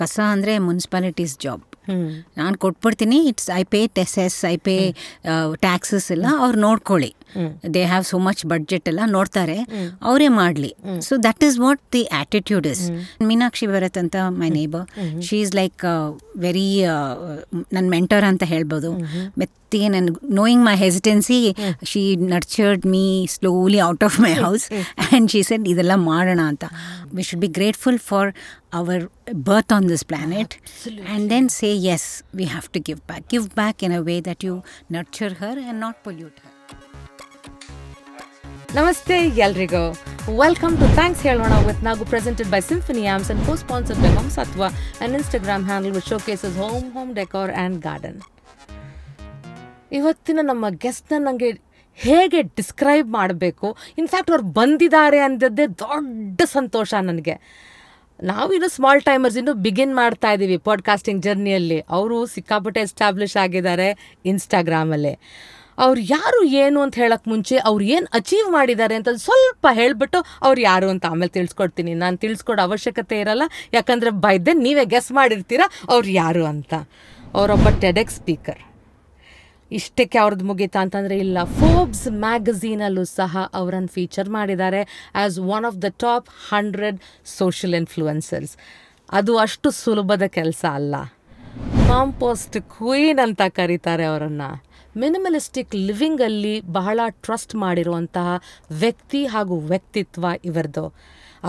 ಕಸ ಅಂದರೆ municipalities job ನಾನು ಕೊಟ್ಬಿಡ್ತೀನಿ it's I pay yes I pay taxes ಎಲ್ಲ ಅವ್ರು ನೋಡ್ಕೊಳ್ಳಿ they have so much budget ಎಲ್ಲ ನೋಡ್ತಾರೆ ಅವರೇ ಮಾಡಲಿ so that is what the attitude is Meenakshi Bharat ಅಂತ my neighbour she is like very ನನ್ನ ಮೆಂಟರ್ ಅಂತ ಹೇಳ್ಬೋದು ಮೆತ್ತಿಗೆ ನನ್ನ knowing my hesitancy she nurtured me slowly out of my house and she said ಇದೆಲ್ಲ ಮಾಡೋಣ ಅಂತ we should be grateful for our birth on this planet Absolutely. and then say yes we have to give back give back in a way that you nurture her and ನಮಸ್ತೆ ಎಲ್ರಿಗೂ welcome to thanks ಹೇಳೋಣ with Nagu presented by Symphony arms and co sponsored by Instagram handle with showcases home home decor and garden ಇವತ್ತಿನ ನಮ್ಮ ಗೆಸ್ಟ್ನ ನನಗೆ ಹೇಗೆ describe ಮಾಡಬೇಕು in fact ಅವ್ರು ಬಂದಿದ್ದಾರೆ ಅಂದದ್ದೇ ದೊಡ್ಡ ಸಂತೋಷ ನನಗೆ ನಾವಿನ್ನು ಸ್ಮಾಲ್ ಟೈಮರ್ಸ್ ಇನ್ನು ಬಿಗಿನ್ ಮಾಡ್ತಾ ಇದ್ದೀವಿ ಪಾಡ್ಕಾಸ್ಟಿಂಗ್ ಜರ್ನಿಯಲ್ಲಿ ಅವರು ಸಿಕ್ಕಾಪಟ್ಟೆ ಎಸ್ಟಾಬ್ಲಿಷ್ ಆಗಿದ್ದಾರೆ ಇನ್ಸ್ಟಾಗ್ರಾಮಲ್ಲಿ ಅವ್ರು ಯಾರು ಏನು ಅಂತ ಹೇಳೋಕೆ ಮುಂಚೆ ಅವ್ರು ಏನು ಅಚೀವ್ ಮಾಡಿದ್ದಾರೆ ಅಂತ ಸ್ವಲ್ಪ ಹೇಳಿಬಿಟ್ಟು ಅವ್ರು ಯಾರು ಅಂತ ಆಮೇಲೆ ತಿಳಿಸ್ಕೊಡ್ತೀನಿ ನಾನು ತಿಳಿಸ್ಕೊಡೋ ಅವಶ್ಯಕತೆ ಇರಲ್ಲ ಯಾಕಂದರೆ ಬೈ ನೀವೇ ಗೆಸ್ ಮಾಡಿರ್ತೀರ ಅವ್ರು ಯಾರು ಅಂತ ಅವರೊಬ್ಬ ಟೆಡೆಕ್ ಸ್ಪೀಕರ್ ಇಷ್ಟಕ್ಕೆ ಅವ್ರದ್ದು ಮುಗೀತಾ ಅಂತಂದರೆ ಇಲ್ಲ ಫೋಬ್ಸ್ ಮ್ಯಾಗಝೀನಲ್ಲೂ ಸಹ ಅವರನ್ನು ಫೀಚರ್ ಮಾಡಿದ್ದಾರೆ as one of the top hundred social influencers ಅದು ಅಷ್ಟು ಸುಲಭದ ಕೆಲಸ ಅಲ್ಲ ಕಾಂಪೋಸ್ಟ್ ಕ್ವೀನ್ ಅಂತ ಕರೀತಾರೆ ಅವರನ್ನು ಮಿನಿಮಲಿಸ್ಟಿಕ್ ಲಿವಿಂಗಲ್ಲಿ ಬಹಳ ಟ್ರಸ್ಟ್ ಮಾಡಿರುವಂತಹ ವ್ಯಕ್ತಿ ಹಾಗೂ ವ್ಯಕ್ತಿತ್ವ ಇವರದು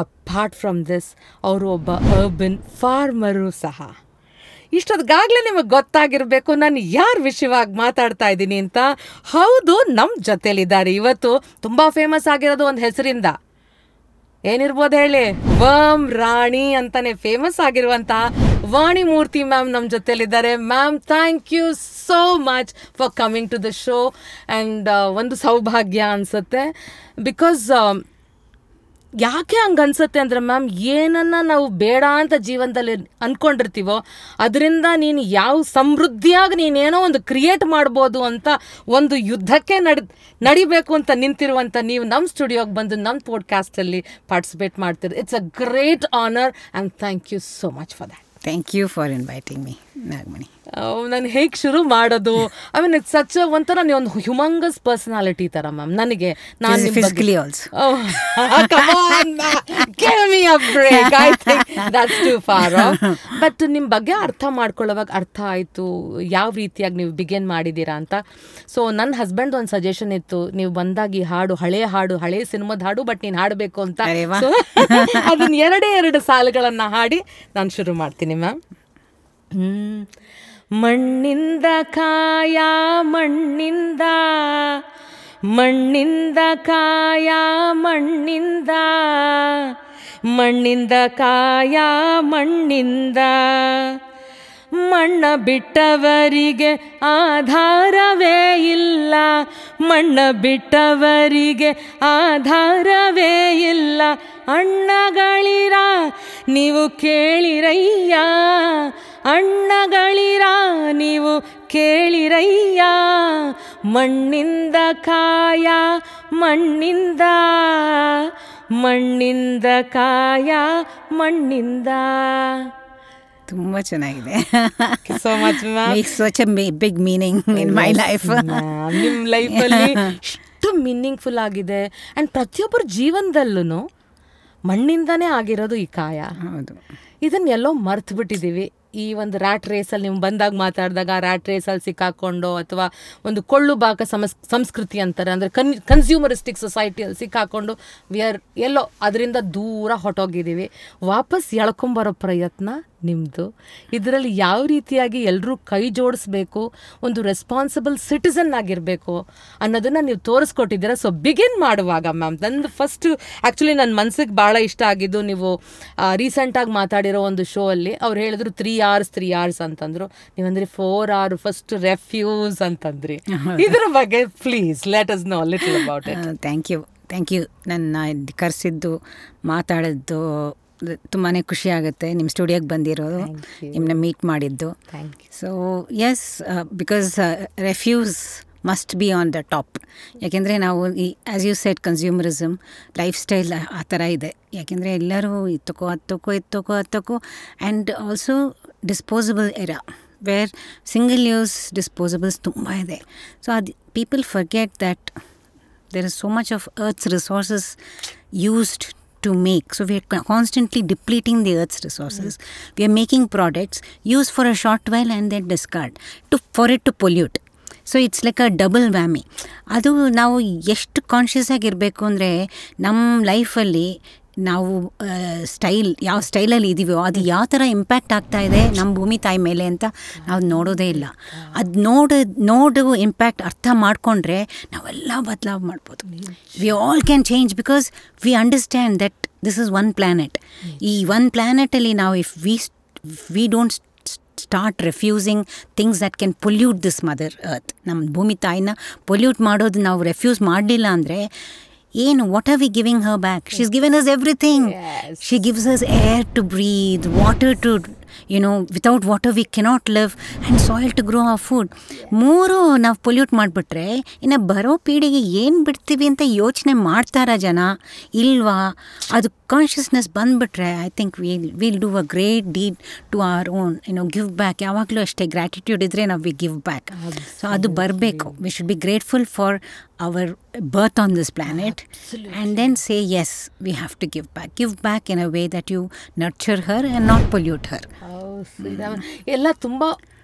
ಅಪಾರ್ಟ್ ಫ್ರಮ್ ದಿಸ್ ಅವರು ಒಬ್ಬ ಅರ್ಬನ್ ಫಾರ್ಮರು ಸಹ ಇಷ್ಟೊದ್ಗಾಗಲೇ ನಿಮಗೆ ಗೊತ್ತಾಗಿರಬೇಕು ನಾನು ಯಾರ ವಿಷಯವಾಗಿ ಮಾತಾಡ್ತಾ ಇದ್ದೀನಿ ಅಂತ ಹೌದು ನಮ್ಮ ಜೊತೆಲಿದ್ದಾರೆ ಇವತ್ತು ತುಂಬ ಫೇಮಸ್ ಆಗಿರೋದು ಒಂದು ಹೆಸರಿಂದ ಏನಿರ್ಬೋದು ಹೇಳಿ ವಮ್ ರಾಣಿ ಅಂತಾನೆ ಫೇಮಸ್ ಆಗಿರುವಂತಹ ವಾಣಿ ಮೂರ್ತಿ ಮ್ಯಾಮ್ ನಮ್ಮ ಜೊತೆಯಲ್ಲಿದ್ದಾರೆ ma'am thank you so much for coming to the show and ಒಂದು ಸೌಭಾಗ್ಯ ಅನಿಸುತ್ತೆ ಬಿಕಾಸ್ ಯಾಕೆ ಹಂಗೆ ಅನ್ಸುತ್ತೆ ಅಂದರೆ ಮ್ಯಾಮ್ ಏನನ್ನ ನಾವು ಬೇಡ ಅಂತ ಜೀವನದಲ್ಲಿ ಅಂದ್ಕೊಂಡಿರ್ತೀವೋ ಅದರಿಂದ ನೀನು ಯಾವ ಸಮೃದ್ಧಿಯಾಗಿ ನೀನೇನೋ ಒಂದು ಕ್ರಿಯೇಟ್ ಮಾಡ್ಬೋದು ಅಂತ ಒಂದು ಯುದ್ಧಕ್ಕೆ ನಡ್ ನಡಿಬೇಕು ಅಂತ ನಿಂತಿರುವಂಥ ನೀವು ನಮ್ಮ ಸ್ಟುಡಿಯೋಗೆ ಬಂದು ನಮ್ಮ ಪಾಡ್ಕಾಸ್ಟಲ್ಲಿ ಪಾರ್ಟಿಸಿಪೇಟ್ ಮಾಡ್ತೀರಿ it's a great honour and thank you so much for that thank you for inviting me Nagamani ನಾನು ಹೇಗೆ ಶುರು ಮಾಡೋದು ಐ ಮೀನ್ ಇಟ್ಸ್ ಸಚ್ ಒಂಥರ ನೀವು ಒಂದು ಹ್ಯೂಮಂಗಸ್ ಪರ್ಸನಾಲಿಟಿ ಥರ ಮ್ಯಾಮ್ ನನಗೆ ನಾನು ಬಟ್ ನಿಮ್ಮ ಬಗ್ಗೆ ಅರ್ಥ ಮಾಡ್ಕೊಳ್ಳೋವಾಗ ಅರ್ಥ ಆಯಿತು ಯಾವ ರೀತಿಯಾಗಿ ನೀವು ಬಿಗೇನ್ ಮಾಡಿದ್ದೀರಾ ಅಂತ ಸೊ ನನ್ನ ಹಸ್ಬೆಂಡ್ ಒಂದು ಸಜೆಷನ್ ಇತ್ತು ನೀವು ಬಂದಾಗಿ ಹಾಡು ಹಳೆ ಹಾಡು ಹಳೆ ಸಿನಿಮಾದ ಹಾಡು ಬಟ್ ನೀನು ಹಾಡಬೇಕು ಅಂತ ಅದನ್ನ ಎರಡೇ ಎರಡು ಸಾಲುಗಳನ್ನು ಹಾಡಿ ನಾನು ಶುರು ಮಾಡ್ತೀನಿ ಮ್ಯಾಮ್ ಮಣ್ಣಿಂದ ಕಾಯ ಮಣ್ಣಿಂದ ಮಣ್ಣಿಂದ ಕಾಯ ಮಣ್ಣಿಂದ ಮಣ್ಣಿಂದ ಕಾಯ ಮಣ್ಣಿಂದ ಮಣ್ಣ ಬಿಟ್ಟವರಿಗೆ ಆಧಾರವೇ ಇಲ್ಲ ಮಣ್ಣ ಬಿಟ್ಟವರಿಗೆ ಆಧಾರವೇ ಇಲ್ಲ ಅಣ್ಣಗಳಿರ ನೀವು ಕೇಳಿರಯ್ಯ ಅಣ್ಣಗಳಿರ ನೀವು ಕೇಳಿರಯ್ಯ ಮಣ್ಣಿಂದ ಕಾಯ ಮಣ್ಣಿಂದ ಮಣ್ಣಿಂದ ಕಾಯ ಮಣ್ಣಿಂದ ತುಂಬ ಚೆನ್ನಾಗಿದೆ so much such big meaning in my life ನಿಮ್ಮ ಲೈಫಲ್ಲಿ ಇಷ್ಟು ಮೀನಿಂಗ್ಫುಲ್ ಆಗಿದೆ ಆ್ಯಂಡ್ ಪ್ರತಿಯೊಬ್ಬರ ಜೀವನದಲ್ಲೂ ಮಣ್ಣಿಂದನೇ ಆಗಿರೋದು ಈ ಕಾಯ ಹೌದು ಇದನ್ನೆಲ್ಲೋ ಮರ್ತು ಬಿಟ್ಟಿದ್ದೀವಿ ಈ ಒಂದು ರ್ಯಾಟ್ ರೇಸಲ್ಲಿ ನೀವು ಬಂದಾಗ ಮಾತಾಡಿದಾಗ ಆ ರ್ಯಾಟ್ ರೇಸಲ್ಲಿ ಸಿಕ್ಕಾಕೊಂಡು ಅಥವಾ ಒಂದು ಕೊಳ್ಳು ಭಾಗ ಸಮಸ್ ಸಂಸ್ಕೃತಿ ಅಂತಾರೆ ಅಂದರೆ ಕನ್ ಕನ್ಸ್ಯೂಮರಿಸ್ಟಿಕ್ ಸೊಸೈಟಿಯಲ್ಲಿ ಸಿಕ್ಕಾಕೊಂಡು ವಿ ಆರ್ ಎಲ್ಲೋ ಅದರಿಂದ ದೂರ ಹೊಟ್ಟೋಗಿದ್ದೀವಿ ವಾಪಸ್ ಎಳ್ಕೊಂಬರೋ ಪ್ರಯತ್ನ ನಿಮ್ಮದು ಇದರಲ್ಲಿ ಯಾವ ರೀತಿಯಾಗಿ ಎಲ್ಲರೂ ಕೈ ಜೋಡಿಸ್ಬೇಕು ಒಂದು ರೆಸ್ಪಾನ್ಸಿಬಲ್ ಸಿಟಿಸನ್ ಆಗಿರಬೇಕು ಅನ್ನೋದನ್ನು ನೀವು ತೋರಿಸ್ಕೊಟ್ಟಿದ್ದೀರ ಸೊ ಬಿಗಿನ್ ಮಾಡುವಾಗ ಮ್ಯಾಮ್ ನಂದು ಫಸ್ಟ್ ಆ್ಯಕ್ಚುಲಿ ನನ್ನ ಮನಸ್ಸಿಗೆ ಭಾಳ ಇಷ್ಟ ಆಗಿದ್ದು ನೀವು ರೀಸೆಂಟಾಗಿ ಮಾತಾಡಿರೋ ಒಂದು ಶೋ ಅಲ್ಲಿ ಅವ್ರು ಹೇಳಿದ್ರು ತ್ರೀ ಆರ್ಸ್ ತ್ರೀ ಆರ್ಸ್ ಅಂತಂದರು ನೀವಂದ್ರೆ ಫೋರ್ ಆರ್ ಫಸ್ಟ್ ರೆಫ್ಯೂಸ್ ಅಂತಂದ್ರಿ ಇದರ ಬಗ್ಗೆ please let us know little about it thank you thank you ನನ್ನ ಕರೆಸಿದ್ದು ಮಾತಾಡಿದ್ದು ತುಂಬಾ ಖುಷಿ ಆಗುತ್ತೆ ನಿಮ್ಮ ಸ್ಟುಡಿಯೋಗೆ ಬಂದಿರೋದು ನಿಮ್ಮನ್ನ ಮೀಟ್ ಮಾಡಿದ್ದು so yes because refuse must be on the top ಯಾಕೆಂದರೆ ನಾವು ಈ as you said consumerism life style ಆ ಥರ ಇದೆ ಯಾಕೆಂದರೆ ಎಲ್ಲರೂ ಇತ್ತಕೋ ಹತ್ತಕ್ಕೋ ಇತ್ತಕೋ ಹತ್ತಕ್ಕೋ and also disposable era where single use disposables ತುಂಬ ಇದೆ ಸೊ ಅದು people forget that there is so much of earth's resources used to make. So we're constantly depleting the earth's resources. Mm We are making products used for a short while and then discard to, for it to pollute. So it's like a double whammy ಅದು ನಾವು ಎಷ್ಟು conscious ಆಗಿರಬೇಕು ಅಂದರೆ ನಮ್ಮ ಲೈಫಲ್ಲಿ ನಾವು style ಯಾವ ಸ್ಟೈಲಲ್ಲಿ ಇದ್ದೀವೋ ಅದು ಯಾವ ಥರ ಇಂಪ್ಯಾಕ್ಟ್ ಆಗ್ತಾ ಇದೆ ನಮ್ಮ ಭೂಮಿ ತಾಯಿ ಮೇಲೆ ಅಂತ ನಾವು ನೋಡೋದೇ ಇಲ್ಲ ಅದು ನೋಡ ನೋಡು ಇಂಪ್ಯಾಕ್ಟ್ ಅರ್ಥ ಮಾಡಿಕೊಂಡ್ರೆ ನಾವೆಲ್ಲ ಬದಲಾವ್ ಮಾಡ್ಬೋದು we all can change because we understand that this is one planet ಈ ಒನ್ ಪ್ಲ್ಯಾನೆಟಲ್ಲಿ ನಾವು if we we don't start refusing things that can pollute this mother earth ನಮ್ಮ ಭೂಮಿ ತಾಯಿನ ಪೊಲ್ಯೂಟ್ ಮಾಡೋದು ನಾವು ರೆಫ್ಯೂಸ್ ಮಾಡಲಿಲ್ಲ ಅಂದರೆ ಏನು what are we giving her back she is given us everything she gives us air to breathe water to you know without water we cannot live and soil to grow our food ಮೂರು ನಾವು pollute ಮಾಡಿಬಿಟ್ರೆ ಇನ್ನು ಬರೋ ಪೀಳಿಗೆ ಏನು ಬಿಡ್ತೀವಿ ಅಂತ ಯೋಚನೆ ಮಾಡ್ತಾರ ಜನ ಇಲ್ವಾ ಅದು ಕಾನ್ಷಿಯಸ್ನೆಸ್ ಬಂದ್ಬಿಟ್ರೆ I think we will do a great deed to our own ಏನೋ ಗಿವ್ ಬ್ಯಾಕ್ ಯಾವಾಗಲೂ ಅಷ್ಟೇ ಗ್ರ್ಯಾಟಿಟ್ಯೂಡ್ ಇದ್ದರೆ ನಾವು ವಿ ಗಿವ್ ಬ್ಯಾಕ್ ಸೊ ಅದು ಬರಬೇಕು we should be grateful for our birth on this planet and then say yes we have to give back give back in a way that you nurture her and not pollute her ಎಲ್ಲ ತುಂಬ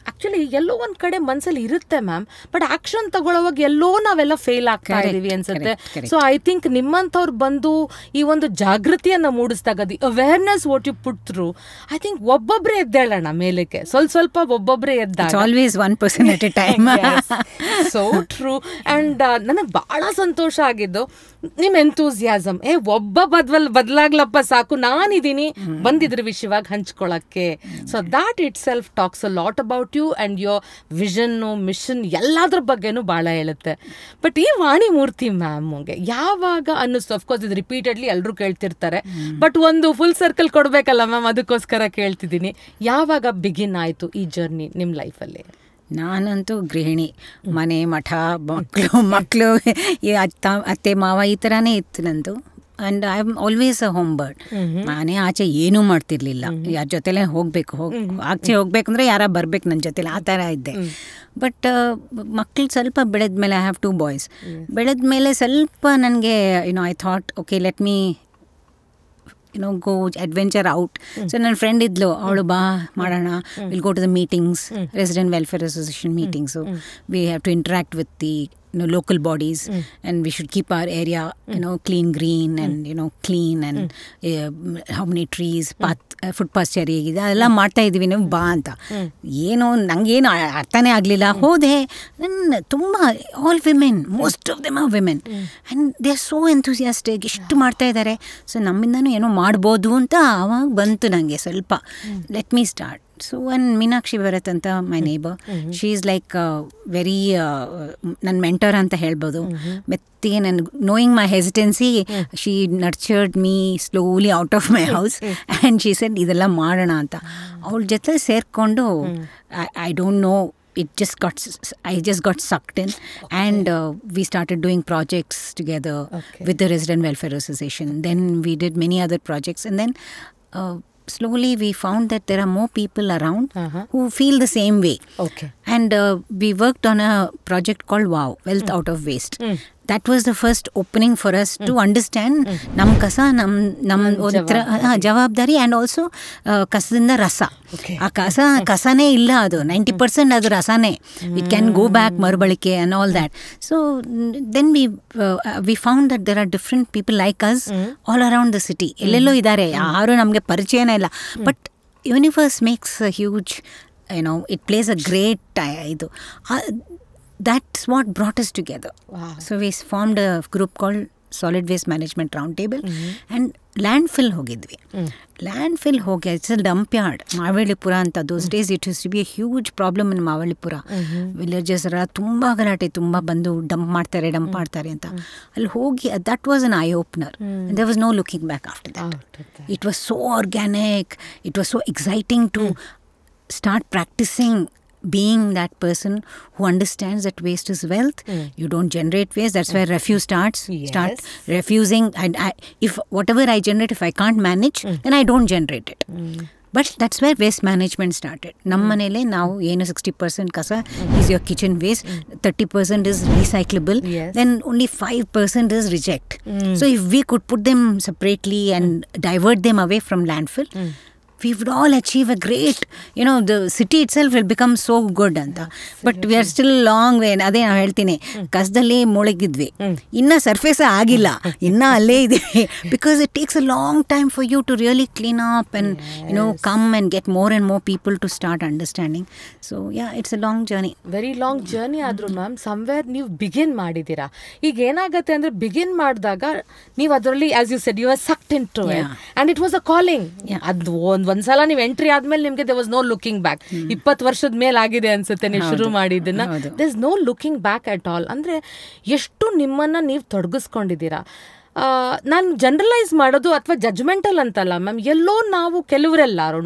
actually ಎಲ್ಲೋ ಒಂದ್ ಕಡೆ ಮನಸ್ಸಲ್ಲಿ ಇರುತ್ತೆ ma'am but action ತಗೊಳ್ಳೋವಾಗ ಎಲ್ಲೋ ನಾವೆಲ್ಲ ಫೇಲ್ ಆಗ್ತಾ ಇದ್ದೀವಿ ಅನ್ಸುತ್ತೆ ಸೊ ಐ ಥಿಂಕ್ ನಿಮ್ಮಂಥವ್ರು ಬಂದು ಈ ಒಂದು ಜಾಗೃತಿಯನ್ನು ಮೂಡಿಸ್ದಾಗ the awareness what you put through I think ಒಬ್ಬೊಬ್ಬರೇ ಎದ್ದೇಳೋಣ ಮೇಲಕ್ಕೆ ಸ್ವಲ್ಪ ಸ್ವಲ್ಪ ಒಬ್ಬೊಬ್ಬರೇ ಎದ್ದ always one person at a time so true and ನನಗೆ ಬಹಳ ಸಂತೋಷ ಆಗಿದ್ದು ನಿಮ್ಮ ಎಂತೂಸಿಯಾಸಮ್ ಏ ಒಬ್ಬ ಬದ್ವಲ್ ಬದಲಾಗ್ಲಪ್ಪ ಸಾಕು ನಾನಿದ್ದೀನಿ ಬಂದಿದ್ರ ವಿಷಯವಾಗಿ ಹಂಚ್ಕೊಳಕ್ಕೆ so that itself talks a lot about you and your ವಿಷನ್ನು ಮಿಷನ್ ಎಲ್ಲದ್ರ ಬಗ್ಗೆನೂ ಭಾಳ ಹೇಳುತ್ತೆ ಬಟ್ ಈ ವಾಣಿ ಮೂರ್ತಿ ಮ್ಯಾಮ್ಗೆ ಯಾವಾಗ ಅನ್ನಿಸ್ತು ಅಫ್ಕೋರ್ಸ್ ಇದು ರಿಪೀಟೆಡ್ಲಿ ಎಲ್ಲರೂ ಕೇಳ್ತಿರ್ತಾರೆ ಬಟ್ ಒಂದು ಫುಲ್ ಸರ್ಕಲ್ ಕೊಡಬೇಕಲ್ಲ ಮ್ಯಾಮ್ ಅದಕ್ಕೋಸ್ಕರ ಕೇಳ್ತಿದ್ದೀನಿ ಯಾವಾಗ ಬಿಗಿನ್ ಆಯಿತು ಈ ಜರ್ನಿ ನಿಮ್ಮ ಲೈಫಲ್ಲಿ ನಾನಂತೂ ಗೃಹಿಣಿ ಮನೆ ಮಠ ಮಕ್ಕಳು ಮಕ್ಕಳು ಅತ್ತ ಅತ್ತೆ ಮಾವ ಈ ಥರನೇ ಇತ್ತು ನಂದು and I am always a home bird ನಾನೇ ಆಚೆ ಏನೂ ಮಾಡ್ತಿರ್ಲಿಲ್ಲ mm-hmm. ಯಾರ ಜೊತೆಲೆ ಹೋಗಬೇಕು ಹೋಗಿ mm-hmm. ಆಚೆ mm-hmm. ಹೋಗ್ಬೇಕಂದ್ರೆ ಯಾರ ಬರ್ಬೇಕು ನನ್ನ ಜೊತೆಲಿ ಆ ಥರ ಇದ್ದೆ ಬಟ್ mm. uh, ಮಕ್ಳು ಸ್ವಲ್ಪ ಬೆಳೆದ ಮೇಲೆ ಐ ಹ್ಯಾವ್ ಟು ಬಾಯ್ಸ್ ಬೆಳೆದ ಮೇಲೆ ಸ್ವಲ್ಪ ನನಗೆ you know I thought okay let me you know go adventure out so ನನ್ನ ಫ್ರೆಂಡ್ ಇದ್ಲು mm. ಅವಳು ಬಾ mm. ಮಾಡೋಣ will go to the meetings resident welfare association meetings we have to interact with the you know, local bodies, mm. and we should keep our area, you mm. know, clean, green, mm. and you know, clean, and uh, how many trees, path, ಹೇಗಿದೆ eh, ಅದೆಲ್ಲ ಮಾಡ್ತಾ ಇದ್ದೀವಿ ನೀವು ಬಾ ಅಂತ ಏನೋ ನನಗೇನು ಅರ್ಥನೇ ಆಗಲಿಲ್ಲ ಹೋದೆ ನನ್ನ ತುಂಬ all women most of them are women and they are so enthusiastic ಇಷ್ಟು ಮಾಡ್ತಾ ಇದ್ದಾರೆ ಸೊ ನಮ್ಮಿಂದನೂ ಏನೋ ಮಾಡ್ಬೋದು ಅಂತ ಆವಾಗ ಬಂತು ನನಗೆ ಸ್ವಲ್ಪ ಲೆಟ್ ಮೀ ಸ್ಟಾರ್ಟ್ ಸೊ ಒಂದು ಮೀನಾಕ್ಷಿ ಭರತ್ ಅಂತ my neighbour she is like very ನನ್ನ ಮೆಂಟರ್ ಅಂತ ಹೇಳ್ಬೋದು ಮೆತ್ತಿಗೆ ನನ್ನ knowing my hesitancy she nurtured me slowly out of my house and she said ಇದೆಲ್ಲ ಮಾಡೋಣ ಅಂತ ಅವಳ ಜೊತೆ ಸೇರಿಕೊಂಡು I don't know it just got I just got sucked in, okay. and uh, we started doing projects together okay. with the Resident Welfare Association. Then we did many other projects, and then. Uh, slowly we found that there are more people around uh-huh. who feel the same way. Okay and uh, we worked on a project called wow wealth hmm. out of waste hmm. that was the first opening for us hmm. to understand mm. nam kasa nam nam otra uh, uh, jawabdari and also kasadinda uh, rasa aa kasa kasane illa adu 90% adu rasane it can go back marbalike and all that so then we we found that there are different people like us all around the city ellello idare yaru namge parichayana illa but universe makes a huge you know, it plays a great ಇದು that's what brought us together. Wow. So we formed a group called solid waste management round table and landfill ಹೋಗಿದ್ವಿ landfill ಹೋಗಿ it's a dump yard Mavallipura ಅಂತ those days it is to be a huge problem in Mavallipura villages ಎಲ್ಲ ತುಂಬ ಗಲಾಟೆ ತುಂಬ ಬಂದು dump ಮಾಡ್ತಾರೆ dump ಮಾಡ್ತಾರೆ ಅಂತ ಅಲ್ಲಿ ಹೋಗಿ that was an eye opener they was no looking back after that it was so organic it was so exciting to start practicing being that person who understands that waste is wealth hmm. you don't generate waste that's where hmm. refuse starts yes. start refusing and I, if whatever i generate if i can't manage hmm. then i don't generate it But that's where waste management started. Nammanele now, you know, 60% kasa is your kitchen waste, 30% is recyclable, then only 5% is reject. So if we could put them separately and divert them away from landfill, we all all achieve a great, you the city itself will become so good ಅಂತ but we are still long way ಅದೇ ನಾವು ಹೇಳ್ತೀನಿ ಕಸದಲ್ಲಿ ಮುಳುಗಿದ್ವಿ ಇನ್ನೂ ಸರ್ಫೇಸ ಆಗಿಲ್ಲ ಇನ್ನೂ ಅಲ್ಲೇ ಇದೆ because it takes a long time for you to really clean up and you know come and get more and more people to start understanding so yeah it's a long journey very long journey ಆದರೂ ma'am somewhere ನೀವು begin ಮಾಡಿದ್ದೀರಾ ಈಗ ಏನಾಗುತ್ತೆ ಅಂದರೆ begin ಮಾಡಿದಾಗ ನೀವು ಅದರಲ್ಲಿ as you said you are sucked in to and it was a calling ಅದು ಒಂದು ಒಂದ್ಸಲ ನೀವು ಎಂಟ್ರಿ ಆದ್ಮೇಲೆ ನಿಮಗೆ they was no looking back ಇಪ್ಪತ್ತು ವರ್ಷದ ಮೇಲೆ ಆಗಿದೆ ಅನ್ಸುತ್ತೆ ನೀವು ಶುರು ಮಾಡಿದ್ದನ್ನ they no looking back at all ಅಂದ್ರೆ ಎಷ್ಟು ನಿಮ್ಮನ್ನ ನೀವು ತೊಡಗಿಸ್ಕೊಂಡಿದ್ದೀರಾ ನಾನು ಜನರಲೈಸ್ ಮಾಡೋದು ಅಥವಾ ಜಜ್ಮೆಂಟಲ್ ಅಂತಲ್ಲ ಮ್ಯಾಮ್ ಎಲ್ಲೋ ನಾವು ಕೆಲವರೆಲ್ಲಾರೂ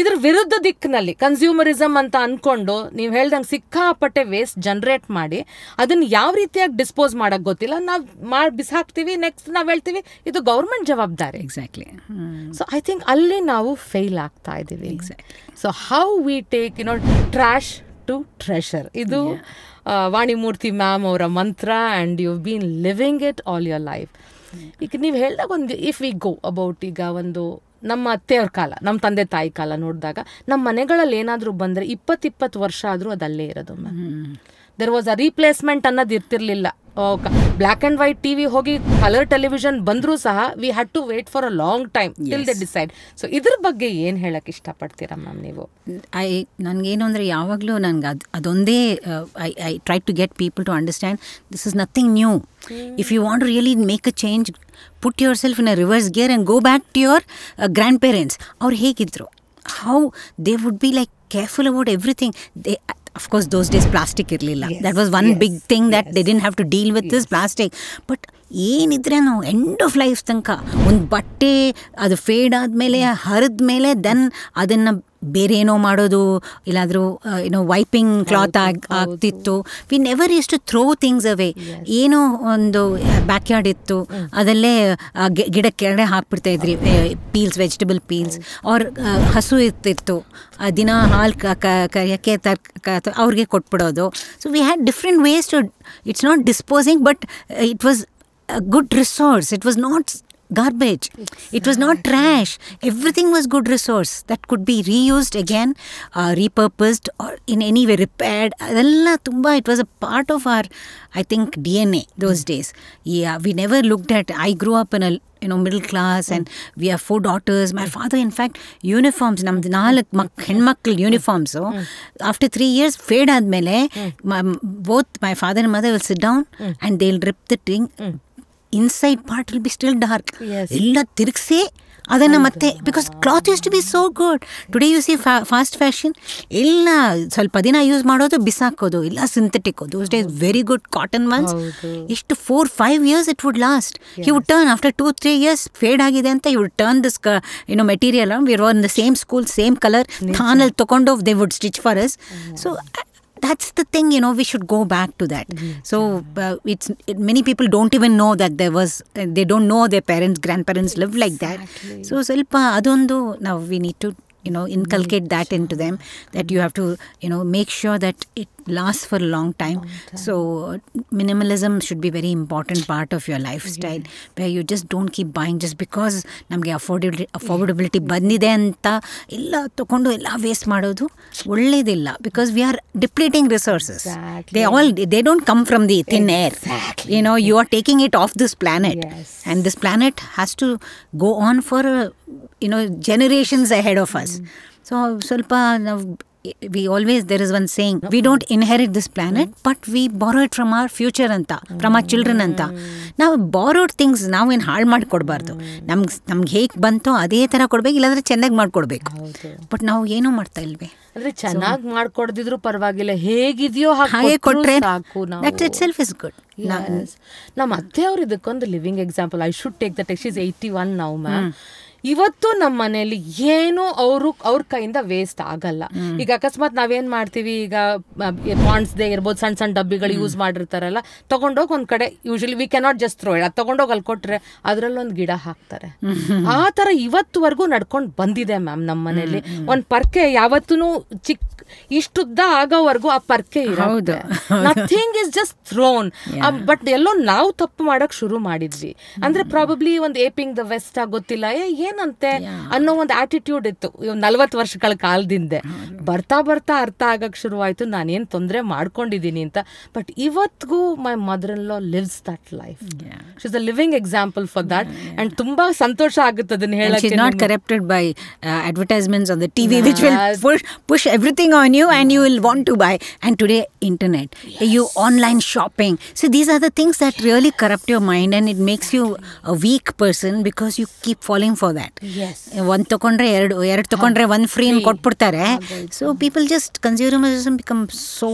ಇದ್ರ ವಿರುದ್ಧ ದಿಕ್ಕಿನಲ್ಲಿ ಕನ್ಸ್ಯೂಮರಿಸಮ್ ಅಂತ ಅಂದ್ಕೊಂಡು ನೀವು ಹೇಳ್ದಂಗೆ ಸಿಕ್ಕಾಪಟ್ಟೆ ವೇಸ್ಟ್ ಜನ್ರೇಟ್ ಮಾಡಿ ಅದನ್ನು ಯಾವ ರೀತಿಯಾಗಿ ಡಿಸ್ಪೋಸ್ ಮಾಡೋಕೆ ಗೊತ್ತಿಲ್ಲ ನಾವು ಮಾಡಿ ಬಿಸಾಕ್ತೀವಿ ನೆಕ್ಸ್ಟ್ ನಾವು ಹೇಳ್ತೀವಿ ಇದು ಗೌರ್ಮೆಂಟ್ ಜವಾಬ್ದಾರಿ ಎಕ್ಸಾಕ್ಟ್ಲಿ ಸೊ ಐ ಥಿಂಕ್ ಅಲ್ಲಿ ನಾವು ಫೇಲ್ ಆಗ್ತಾ ಇದ್ದೀವಿ exact so how we take you know trash to treasure ಇದು ವಾಣಿಮೂರ್ತಿ ಮ್ಯಾಮ್ ಅವರ ಮಂತ್ರ and you been living it all your life ಈಗ ನೀವು ಹೇಳ್ದಾಗ ಒಂದು ಇಫ್ ವಿ ಗೋ ಅಬೌಟ್ ಈಗ ಒಂದು ನಮ್ಮ ಅತ್ತೆಯವ್ರ ಕಾಲ ನಮ್ಮ ತಂದೆ ತಾಯಿ ಕಾಲ ನೋಡಿದಾಗ ನಮ್ಮ ಮನೆಗಳಲ್ಲಿ ಏನಾದರೂ ಬಂದರೆ ಇಪ್ಪತ್ತಿಪ್ಪತ್ತು ವರ್ಷ ಆದರೂ ಅದಲ್ಲೇ ಇರೋದು ma'am there was a replacement ಅನ್ನೋದು ಇರ್ತಿರ್ಲಿಲ್ಲ black and white T V ಹೋಗಿ ಕಲರ್ ಟೆಲಿವಿಷನ್ ಬಂದರೂ ಸಹ we had to wait for a long time till the decide so ಇದ್ರ ಬಗ್ಗೆ ಏನು ಹೇಳಕ್ಕೆ ಇಷ್ಟಪಡ್ತೀರಾ ಮ್ಯಾಮ್ ನೀವು ಐ ನನಗೇನು ಅಂದರೆ ಯಾವಾಗಲೂ ನನಗೆ ಅದು ಅದೊಂದೇ I I try to get people to understand this is nothing new if you want really make a change put yourself in a reverse gear and go back to your grandparents ಅವ್ರು ಹೇಗಿದ್ರು how they would be like careful about everything they of course those days plastic ಇರಲಿಲ್ಲ that was one big thing that they didn't have to deal with this plastic but ಏನಿದ್ರೆ ನಾವು end of life ತನಕ ಒಂದು ಬಟ್ಟೆ ಅದು feed ಆದಮೇಲೆ ಹರಿದ ಮೇಲೆ ದೆನ್ ಅದನ್ನು ಬೇರೆ ಏನೋ ಮಾಡೋದು ಇಲ್ಲಾದರೂ ಏನೋ ವೈಪಿಂಗ್ ಕ್ಲಾತ್ ಆಗಿ ಆಗ್ತಿತ್ತು we never use to throw things away ಏನೋ ಒಂದು ಬ್ಯಾಕ್ ಯಾರ್ಡ್ ಇತ್ತು ಅದಲ್ಲೇ ಗಿಡಕ್ಕೆ ಕೆಳಗಡೆ ಹಾಕ್ಬಿಡ್ತಾ ಇದ್ರಿ ಪೀಲ್ಸ್ ವೆಜಿಟೇಬಲ್ ಪೀಲ್ಸ್ ಅವ್ರ ಹಸು ಇರ್ತಿತ್ತು ದಿನ ಹಾಲು ಕರಿಯೋಕ್ಕೆ ತರ್ಕ ಅವ್ರಿಗೆ ಕೊಟ್ಬಿಡೋದು so we had different ways to it's not disposing but it was good resource it was not garbage. Exactly. It was not trash. Everything was good resource that could be reused again, uh, repurposed, or in any way repaired. It was a part of our, I think, DNA those mm. days. Yeah, we never looked at. I grew up in a you know middle class and hmm. we have four daughters my father in fact uniforms ನಮ್ದು ನಾಲ್ಕು ಮಕ್ after three years three years fade ಆದಮೇಲೆ both my father mother will sit and they'll rip the thing. Thing hmm. Inside part will be still dark ಎಲ್ಲ ತಿರುಗಿಸಿ ಅದನ್ನು ಮತ್ತೆ because cloth used to be so good today you see fast fashion ಎಲ್ಲ ಸ್ವಲ್ಪ ದಿನ use ಮಾಡೋದು ಬಿಸಾಕೋದು ಇಲ್ಲ synthetic those days very good cotton ones ಇಷ್ಟು four five years it wood last you would turn after two three years fade ಆಗಿದೆ ಅಂತ you would turn this you know material were on the same school same colour ಥಾನಲ್ಲಿ ತೊಗೊಂಡು they would stitch for us so that's the thing you know we should go back to that mm-hmm. so uh, it's it, many people don't even know that there was uh, they don't know their parents grandparents exactly. lived like that so Silpa, Adondo. Now we need to you know mm, inculcate that into them that you have to you know make sure that it lasts for a long time, so minimalism should be very important part of your lifestyle where you just don't keep buying just because namge affordability bandide anta illa tokondo illa waste madodu olledilla because we are depleting resources they all they don't come from the thin exactly. air you know you are taking it off this planet and this planet has to go on for a you know generations ahead of us so ಸ್ವಲ್ಪ ನಾವು we always there is one saying we don't inherit this planet but we borrowed from our future ಅಂತ from our children ಅಂತ ನಾವು ಬಾರೋಡ್ things ನಾವೇನು ಹಾಳು ಮಾಡಿಕೊಡ್ಬಾರ್ದು ನಮ್ಗೆ ನಮ್ಗೆ ಹೇಗೆ ಬಂತೋ ಅದೇ ಥರ ಕೊಡಬೇಕು ಇಲ್ಲಾಂದರೆ ಚೆನ್ನಾಗಿ ಮಾಡಿಕೊಡ್ಬೇಕು ಬಟ್ ನಾವು ಏನೂ ಮಾಡ್ತಾ ಇಲ್ವೇ ಅಂದ್ರೆ ಚೆನ್ನಾಗಿ ಮಾಡ್ಕೊಡ್ದಿದ್ರು ಪರವಾಗಿಲ್ಲ ಹೇಗಿದೆಯೋ ಹಾಗೆ ಇಟ್ ಸೆಲ್ಫ್ ಇಸ್ ಗುಡ್ ನಮ್ಮ ಅತ್ತೆ ಅವ್ರು ಇದಕ್ಕೊಂದು living example I should take that is eighty one now ma'am ಇವತ್ತು ನಮ್ಮ ಮನೆಯಲ್ಲಿ ಏನು ಅವರು ಅವ್ರ ಕೈಯಿಂದ ವೇಸ್ಟ್ ಆಗಲ್ಲ ಈಗ ಅಕಸ್ಮಾತ್ ನಾವೇನ್ ಮಾಡ್ತೀವಿ ಈಗ ಪಾಂಡ್ಸ್ದೇ ಇರ್ಬೋದು ಸಣ್ಣ ಸಣ್ಣ ಡಬ್ಬಿಗಳು ಯೂಸ್ ಮಾಡಿರ್ತಾರಲ್ಲ ತಗೊಂಡೋಗಿ ಒಂದ್ ಕಡೆ usually we cannot just throw ಅದು ತಗೊಂಡೋಗಿ ಅಲ್ಲಿ ಕೊಟ್ರೆ ಅದ್ರಲ್ಲೊಂದು ಗಿಡ ಹಾಕ್ತಾರೆ ಆ ತರ ಇವತ್ತುವರೆಗೂ ನಡ್ಕೊಂಡು ಬಂದಿದೆ ಮ್ಯಾಮ್ ನಮ್ಮ ಮನೆಯಲ್ಲಿ ಒಂದ್ ಪರ್ಕೆ ಯಾವತ್ತೂ ಚಿಕ್ಕ ಇಷ್ಟುದ್ದ ಆಗೋವರೆಗೂ ಆ ಪರ್ಕೆ ಇರೋದು nothing is just thrown but ಎಲ್ಲೋ ನಾವು ತಪ್ಪು ಮಾಡಕ್ ಶುರು ಮಾಡಿದ್ವಿ ಅಂದ್ರೆ ಪ್ರಾಬಬ್ಲಿ ಒಂದು ಏಪಿಂಗ್ ದ ವೆಸ್ಟ್ ಗೊತ್ತಿಲ್ಲ ಏನಂತೆ ಅನ್ನೋ ಒಂದು ಆಟಿಟ್ಯೂಡ್ ಇತ್ತು ನಲ್ವತ್ತು ವರ್ಷಗಳ ಕಾಲದಿಂದ ಬರ್ತಾ ಬರ್ತಾ ಅರ್ಥ ಆಗಕ್ ಶುರುವಾಯಿತು ನಾನೇನು ತೊಂದರೆ ಮಾಡ್ಕೊಂಡಿದೀನಿ ಅಂತ ಬಟ್ ಇವತ್ತಿಗೂ my mother in law lives that life is a living example for that and ತುಂಬಾ ಸಂತೋಷ ಆಗುತ್ತೆ ಅದನ್ನ ಹೇಳಕ್ಕೆ not corrupted by advertisements TV push everything on you and you will want to buy. And today, internet, yes. you online shopping. So these are the things that really corrupt your mind and it makes you a weak person because you keep falling for that. Yes. one ತಗೊಂಡ್ರೆ ಎರಡು ಎರಡು ತಗೊಂಡ್ರೆ ಒಂದು free become so.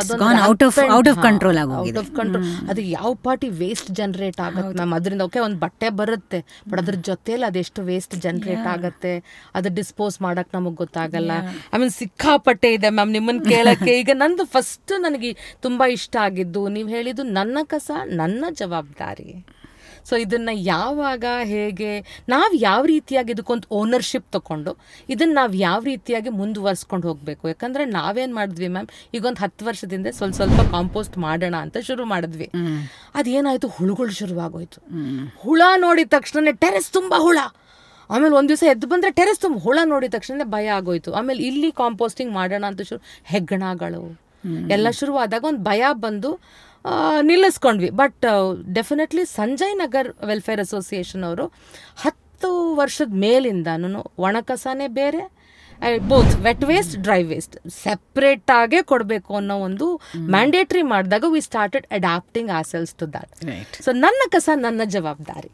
It's gone out of out of control. Out of control. ಆಗೋದು out of control ಅದು ಯಾವ party waste generate ಆಗುತ್ತೆ ma'am ಅದರಿಂದ ಓಕೆ ಒಂದು ಬಟ್ಟೆ ಬರುತ್ತೆ ಬಟ್ ಅದ್ರ ಜೊತೆಲಿ ಅದೆಷ್ಟು ವೇಸ್ಟ್ ಜನರೇಟ್ ಆಗುತ್ತೆ ಅದು ಡಿಸ್ಪೋಸ್ ಮಾಡಕ್ ನಮಗೆ ಗೊತ್ತಾಗಲ್ಲ ಐ mean. ಸಿಕ್ಕಾಪಟ್ಟೆ ಇದೆ ಮ್ಯಾಮ್ ನಿಮ್ಮನ್ನ ಕೇಳಕ್ಕೆ ಈಗ ನಂದು ಫಸ್ಟ್ ನನಗೆ ತುಂಬಾ ಇಷ್ಟ ಆಗಿದ್ದು ನೀವು ಹೇಳಿದ್ದು ನನ್ನ ಕಸ ನನ್ನ ಜವಾಬ್ದಾರಿ ಸೊ ಇದನ್ನ ಯಾವಾಗ ಹೇಗೆ ನಾವು ಯಾವ ರೀತಿಯಾಗಿ ಇದಕ್ಕೊಂದು ಓನರ್ಶಿಪ್ ತಗೊಂಡು ಇದನ್ನ ನಾವು ಯಾವ ರೀತಿಯಾಗಿ ಮುಂದುವರ್ಸ್ಕೊಂಡು ಹೋಗಬೇಕು ಯಾಕಂದ್ರೆ ನಾವೇನು ಮಾಡಿದ್ವಿ ಮ್ಯಾಮ್ ಈಗೊಂದು ಹತ್ತು ವರ್ಷದಿಂದ ಸ್ವಲ್ಪ ಸ್ವಲ್ಪ ಕಾಂಪೋಸ್ಟ್ ಮಾಡೋಣ ಅಂತ ಶುರು ಮಾಡಿದ್ವಿ ಅದೇನಾಯಿತು ಹುಳುಗಳು ಶುರುವಾಗೋಯ್ತು ಹುಳ ನೋಡಿದ ತಕ್ಷಣ ಟೆರೆಸ್ ತುಂಬ ಹುಳ ಆಮೇಲೆ ಒಂದು ದಿವಸ ಎದ್ದು ಬಂದರೆ ಟೆರೆಸ್ ತುಂಬ ಹುಳ ನೋಡಿದ ತಕ್ಷಣ ಭಯ ಆಗೋಯ್ತು ಆಮೇಲೆ ಇಲ್ಲಿ ಕಾಂಪೋಸ್ಟಿಂಗ್ ಮಾಡೋಣ ಅಂತ ಶುರು ಹೆಗ್ಗಣಗಳು ಎಲ್ಲ ಶುರುವಾದಾಗ ಒಂದು ಭಯ ಬಂದು ನಿಲ್ಲಿಸ್ಕೊಂಡ್ವಿ but definitely Sanjay Nagar welfare association ಅವರು ಹತ್ತು ವರ್ಷದ ಮೇಲಿಂದನೂ ಒಣಕಸನೇ ಬೇರೆ both wet waste dry waste separate ಆಗೇ ಕೊಡಬೇಕು ಅನ್ನೋ ಒಂದು ಮ್ಯಾಂಡೇಟ್ರಿ ಮಾಡಿದಾಗ we started adapting ourselves to so ನನ್ನ ಕಸ ನನ್ನ ಜವಾಬ್ದಾರಿ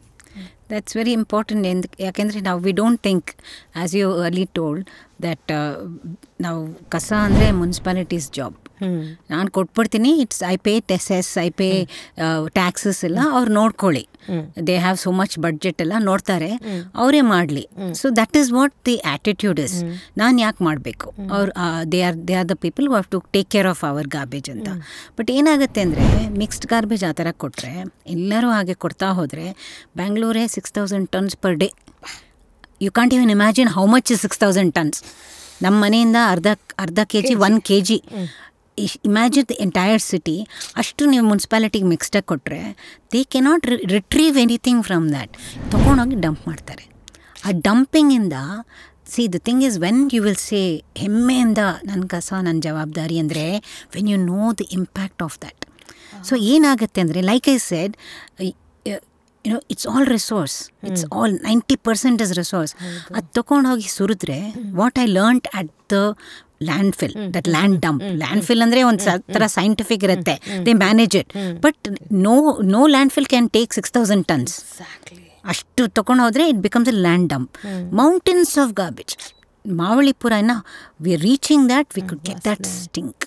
That's very important, Yakendri. Now, we don't think, as you early told, that uh, now Kasa Andre municipality's job. ನಾನು ಕೊಟ್ಬಿಡ್ತೀನಿ it's I pay taxes I pay taxes ಎಲ್ಲ ಅವ್ರು ನೋಡ್ಕೊಳ್ಳಿ they have so much budget ಎಲ್ಲ ನೋಡ್ತಾರೆ ಅವರೇ ಮಾಡಲಿ so that is what the attitude is ನಾನು ಯಾಕೆ ಮಾಡಬೇಕು ಅವ್ರು they are they are the people have to take care of our garbage ಅಂತ ಬಟ್ ಏನಾಗುತ್ತೆ ಅಂದರೆ ಮಿಕ್ಸ್ಡ್ ಗಾರ್ಬೇಜ್ ಆ ಥರ ಕೊಟ್ಟರೆ ಎಲ್ಲರೂ ಹಾಗೆ ಕೊಡ್ತಾ ಹೋದರೆ ಬ್ಯಾಂಗ್ಳೂರೇ six thousand tons per day you you even imagine how much six thousand tons ನಮ್ಮ ಮನೆಯಿಂದ ಅರ್ಧ ಅರ್ಧ K G one K G imagine the entire city ಅಷ್ಟು ನೀವು ಮುನ್ಸಿಪಾಲಿಟಿಗೆ ಮಿಕ್ಸ್ಟಾಗಿ ಕೊಟ್ಟರೆ they cannot retrieve anything from that ತೊಗೊಂಡೋಗಿ ಡಂಪ್ ಮಾಡ್ತಾರೆ ಆ ಡಂಪಿಂಗಿಂದ see the thing is when you will say ಹೆಮ್ಮೆಯಿಂದ ನನ್ನ ಕಸ ನನ್ನ ಜವಾಬ್ದಾರಿ ಅಂದರೆ when you know the impact of that so ಏನಾಗುತ್ತೆ ಅಂದರೆ like I said you know it's all resource it's all ninety percent is resource ಅದು ತೊಗೊಂಡೋಗಿ ಸುರಿದ್ರೆ what I learnt at the landfill that land dump landfill ಅಂದರೆ ಒಂದು ಥರ scientific ಇರುತ್ತೆ they manage it but no no landfill can take six thousand tons ಅಷ್ಟು ತೊಗೊಂಡು ಹೋದರೆ it becomes a land dump mountains of garbage ಮಾವಳಿಪುರನ we reaching that we could get that stink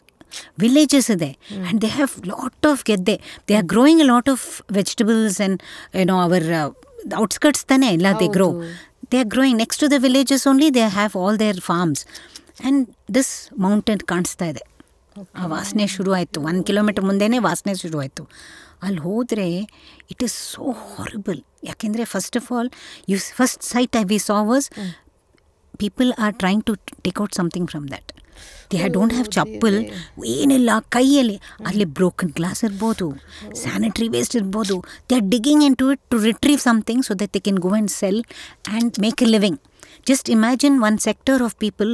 villages ಇದೆ and they have lot of ಗೆದ್ದೆ they are growing a lot of vegetables and ಏನೋ our outskirts ತಾನೇ ಎಲ್ಲ they grow they are growing next to the villages only they have all their farms and this mountain ಕಾಣಿಸ್ತಾ ಇದೆ ಆ ವಾಸನೆ ಶುರು ಆಯಿತು ಒಂದು ಕಿಲೋಮೀಟ್ರ್ ಮುಂದೆನೇ ವಾಸನೆ ಶುರುವಾಯಿತು ಅಲ್ಲಿ ಹೋದರೆ ಇಟ್ ಈಸ್ ಸೋ ಹಾರಿಬಲ್ ಯಾಕೆಂದರೆ first of all you first sight I we saw people are trying to take out something from that they I don't have ಚಪ್ಪಲ್ ಏನಿಲ್ಲ ಕೈಯಲ್ಲಿ ಅಲ್ಲಿ ಬ್ರೋಕನ್ ಗ್ಲಾಸ್ ಇರ್ಬೋದು ಸ್ಯಾನಿಟ್ರಿ ವೇಸ್ಟ್ ಇರ್ಬೋದು they are digging into it to retrieve something so that they can go and sell and make a living just imagine one sector of people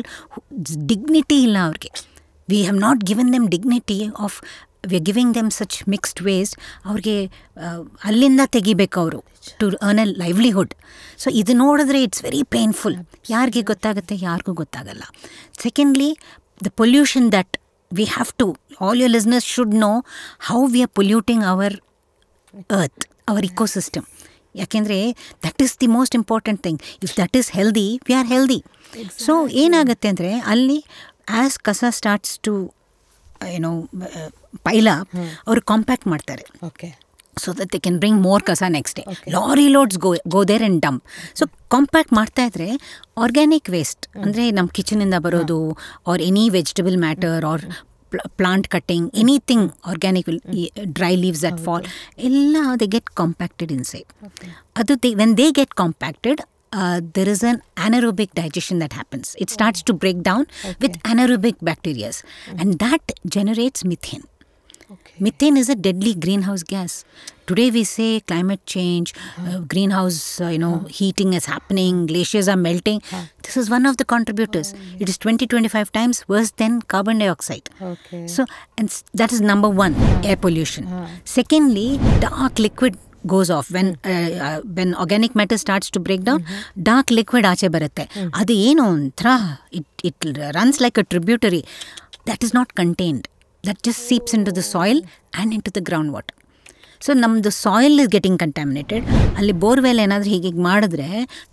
dignity ಇಲ್ಲ ಅವ್ರಿಗೆ V have not given them dignity of we are giving them such mixed waste ಅವ್ರಿಗೆ ಅಲ್ಲಿಂದ ತೆಗಿಬೇಕು ಅವರು to earn a livelihood so ಇದು ನೋಡಿದ್ರೆ it's very painful ಯಾರಿಗೆ ಗೊತ್ತಾಗುತ್ತೆ ಯಾರಿಗೂ ಗೊತ್ತಾಗಲ್ಲ secondly the pollution that we have to all your listeners should know how we are polluting our earth our ecosystem ಯಾಕೆಂದರೆ that is the most important thing if that is healthy we are healthy so ಏನಾಗುತ್ತೆ ಅಂದರೆ ಅಲ್ಲಿ as ಕಸ starts to ಏನೋ ಪೈಲ ಅವರು compact ಮಾಡ್ತಾರೆ okay so that they can bring more ಕಸ next day lorry loads go go there and dump so compact ಮಾಡ್ತಾ ಇದ್ರೆ ಆರ್ಗ್ಯಾನಿಕ್ ವೇಸ್ಟ್ ಅಂದರೆ ನಮ್ಮ ಕಿಚನಿಂದ ಬರೋದು or any vegetable matter or plant cutting, anything organic, mm. eh, dry leaves that fall, ella they get compacted inside. Okay. When they get compacted, uh, there is an anaerobic digestion that happens. It starts oh. to break down with anaerobic bacteria, mm. and that generates methane. Methane is a deadly greenhouse gas. Today we say climate change, uh, greenhouse, uh, you know, heating is happening, glaciers are melting. This is one of the contributors. Oh, it is 20, 25 times worse than carbon dioxide. Okay. So, and that is number one, air pollution. Secondly, dark liquid goes off when hmm. uh, uh, when organic matter starts to break down mm-hmm. dark liquid ಆಚೆ ಬರುತ್ತೆ ಅದು ಏನು ಒಂಥರ it runs like a tributary. That is not contained that just seeps into the soil and into the groundwater so ನಮ್ಮದು soil is getting contaminated ಅಲ್ಲಿ borewell ಏನಾದರೂ ಹೀಗೆ ಹೀಗೆ ಮಾಡಿದ್ರೆ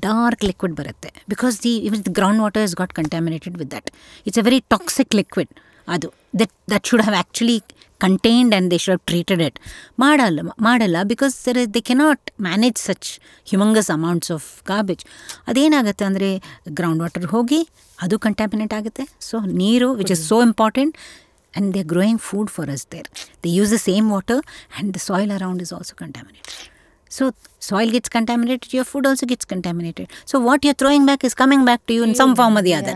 ಡಾರ್ಕ್ ಲಿಕ್ವಿಡ್ ಬರುತ್ತೆ because the even the ground water is got contaminated with that it's a very toxic liquid ಅದು that that should have actually contained and they should have treated it ಮಾಡಲ್ಲ ಮಾಡಲ್ಲ because there they cannot manage such humungous amounts of garbage ಅದೇನಾಗುತ್ತೆ ಅಂದರೆ ground water ಹೋಗಿ ಅದು contaminate ಆಗುತ್ತೆ so ನೀರು which is so important and they're growing food for us there. They use the same water and the soil around is also contaminated. So soil gets contaminated, your food also gets contaminated. So what you're throwing back is coming back to you in some form or the other.